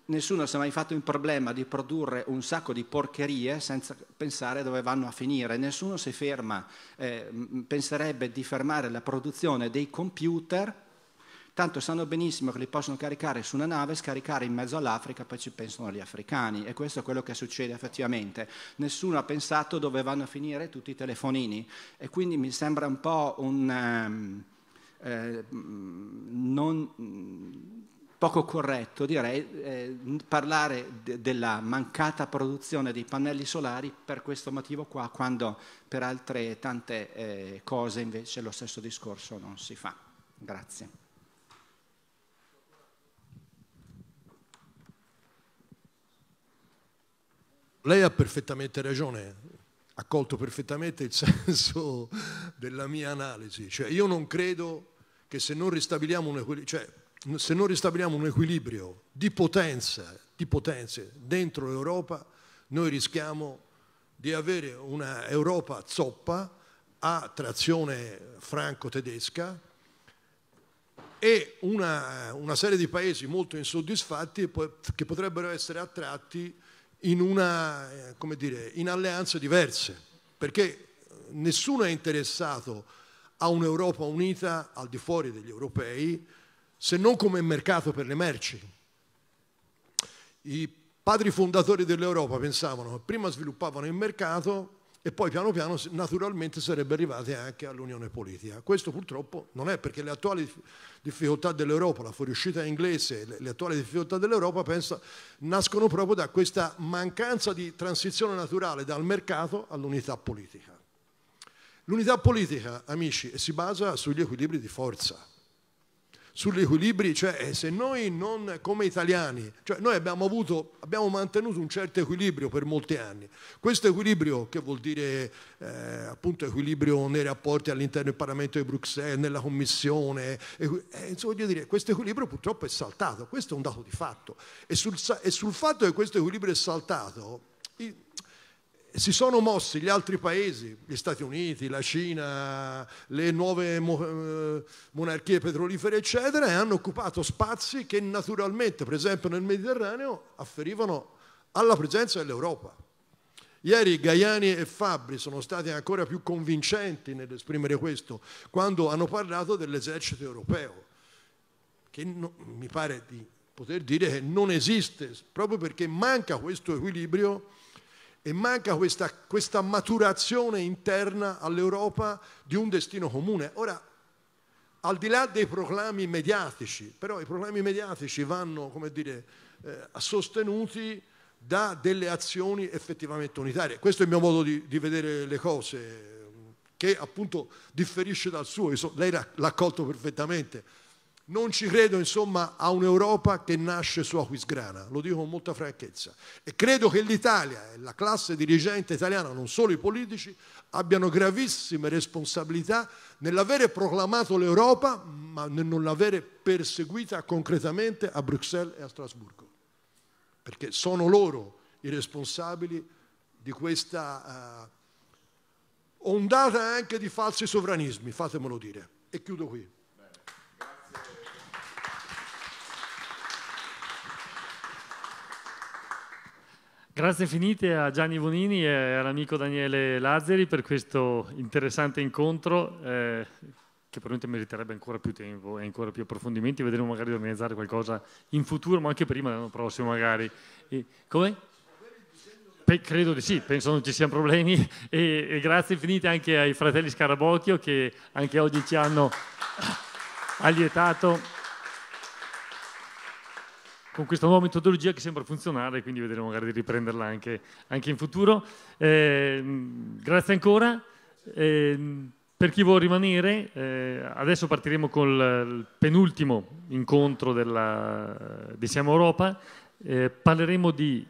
nessuno si è mai fatto il problema di produrre un sacco di porcherie senza pensare dove vanno a finire, nessuno si ferma, eh, penserebbe di fermare la produzione dei computer, tanto sanno benissimo che li possono caricare su una nave, scaricare in mezzo all'Africa, poi ci pensano gli africani e questo è quello che succede effettivamente. Nessuno ha pensato dove vanno a finire tutti i telefonini e quindi mi sembra un po' un... Um, eh, non, poco corretto, direi, eh, parlare de- della mancata produzione dei pannelli solari per questo motivo qua, quando per altre tante eh, cose invece lo stesso discorso non si fa. Grazie. Lei ha perfettamente ragione, ha colto perfettamente il (laughs) senso della mia analisi, cioè io non credo che se non ristabiliamo una... Cioè, se non ristabiliamo un equilibrio di, potenza, di potenze dentro l'Europa, noi rischiamo di avere una Europa zoppa a trazione franco-tedesca e una, una, serie di paesi molto insoddisfatti che potrebbero essere attratti in, una, eh, dire, in alleanze diverse, perché nessuno è interessato a un'Europa unita al di fuori degli europei, se non come mercato per le merci. I padri fondatori dell'Europa pensavano che prima sviluppavano il mercato e poi piano piano naturalmente sarebbe arrivati anche all'unione politica. Questo purtroppo non è perché le attuali difficoltà dell'Europa, la fuoriuscita inglese, le, attuali difficoltà dell'Europa penso, nascono proprio da questa mancanza di transizione naturale dal mercato all'unità politica. L'unità politica, amici, si basa sugli equilibri di forza sugli equilibri, cioè eh, se noi non come italiani, cioè noi abbiamo, avuto, abbiamo mantenuto un certo equilibrio per molti anni, questo equilibrio che vuol dire eh, appunto equilibrio nei rapporti all'interno del Parlamento di Bruxelles, nella Commissione, e, eh, insomma voglio dire questo equilibrio purtroppo è saltato, questo è un dato di fatto e sul, e sul fatto che questo equilibrio è saltato si sono mossi gli altri paesi, gli Stati Uniti, la Cina, le nuove mo- eh, monarchie petrolifere, eccetera, e hanno occupato spazi che naturalmente, per esempio nel Mediterraneo, afferivano alla presenza dell'Europa. Ieri Gaiani e Fabri sono stati ancora più convincenti nell'esprimere questo, quando hanno parlato dell'esercito europeo, che no, mi pare di poter dire che non esiste, proprio perché manca questo equilibrio e manca questa, questa maturazione interna all'Europa di un destino comune. Ora, al di là dei proclami mediatici, però i proclami mediatici vanno, come dire, eh, sostenuti da delle azioni effettivamente unitarie. Questo è il mio modo di, di vedere le cose, che appunto differisce dal suo. Lei l'ha, l'ha accolto perfettamente non ci credo, insomma, a un'Europa che nasce su Aquisgrana, lo dico con molta franchezza. E credo che l'Italia e la classe dirigente italiana, non solo i politici, abbiano gravissime responsabilità nell'avere proclamato l'Europa, ma nel non l'avere perseguita concretamente a Bruxelles e a Strasburgo. Perché sono loro i responsabili di questa eh, ondata anche di falsi sovranismi, fatemelo dire. E chiudo qui. Grazie infinite a Gianni Bonini e all'amico Daniele Lazzeri per questo interessante incontro eh, che probabilmente meriterebbe ancora più tempo e ancora più approfondimenti. Vedremo magari di organizzare qualcosa in futuro, ma anche prima dell'anno prossimo magari. E, come? Pe credo di sì, penso non ci siano problemi e, e grazie infinite anche ai fratelli Scarabocchio che anche oggi ci hanno ah, allietato con questa nuova metodologia che sembra funzionare, quindi vedremo magari di riprenderla anche, anche in futuro. Eh, grazie ancora. Eh, per chi vuole rimanere, eh, adesso partiremo con il penultimo incontro della, di Siamo Europa. Eh, parleremo di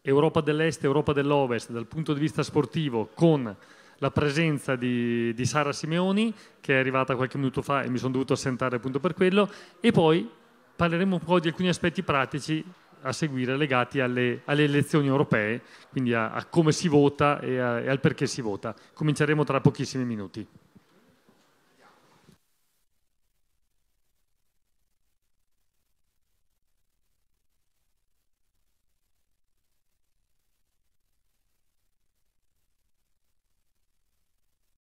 Europa dell'Est e Europa dell'Ovest dal punto di vista sportivo con la presenza di, di Sara Simeoni che è arrivata qualche minuto fa e mi sono dovuto assentare appunto per quello e poi parleremo un po' di alcuni aspetti pratici a seguire legati alle, alle elezioni europee, quindi a, a, come si vota e, a, e al perché si vota. Cominceremo tra pochissimi minuti.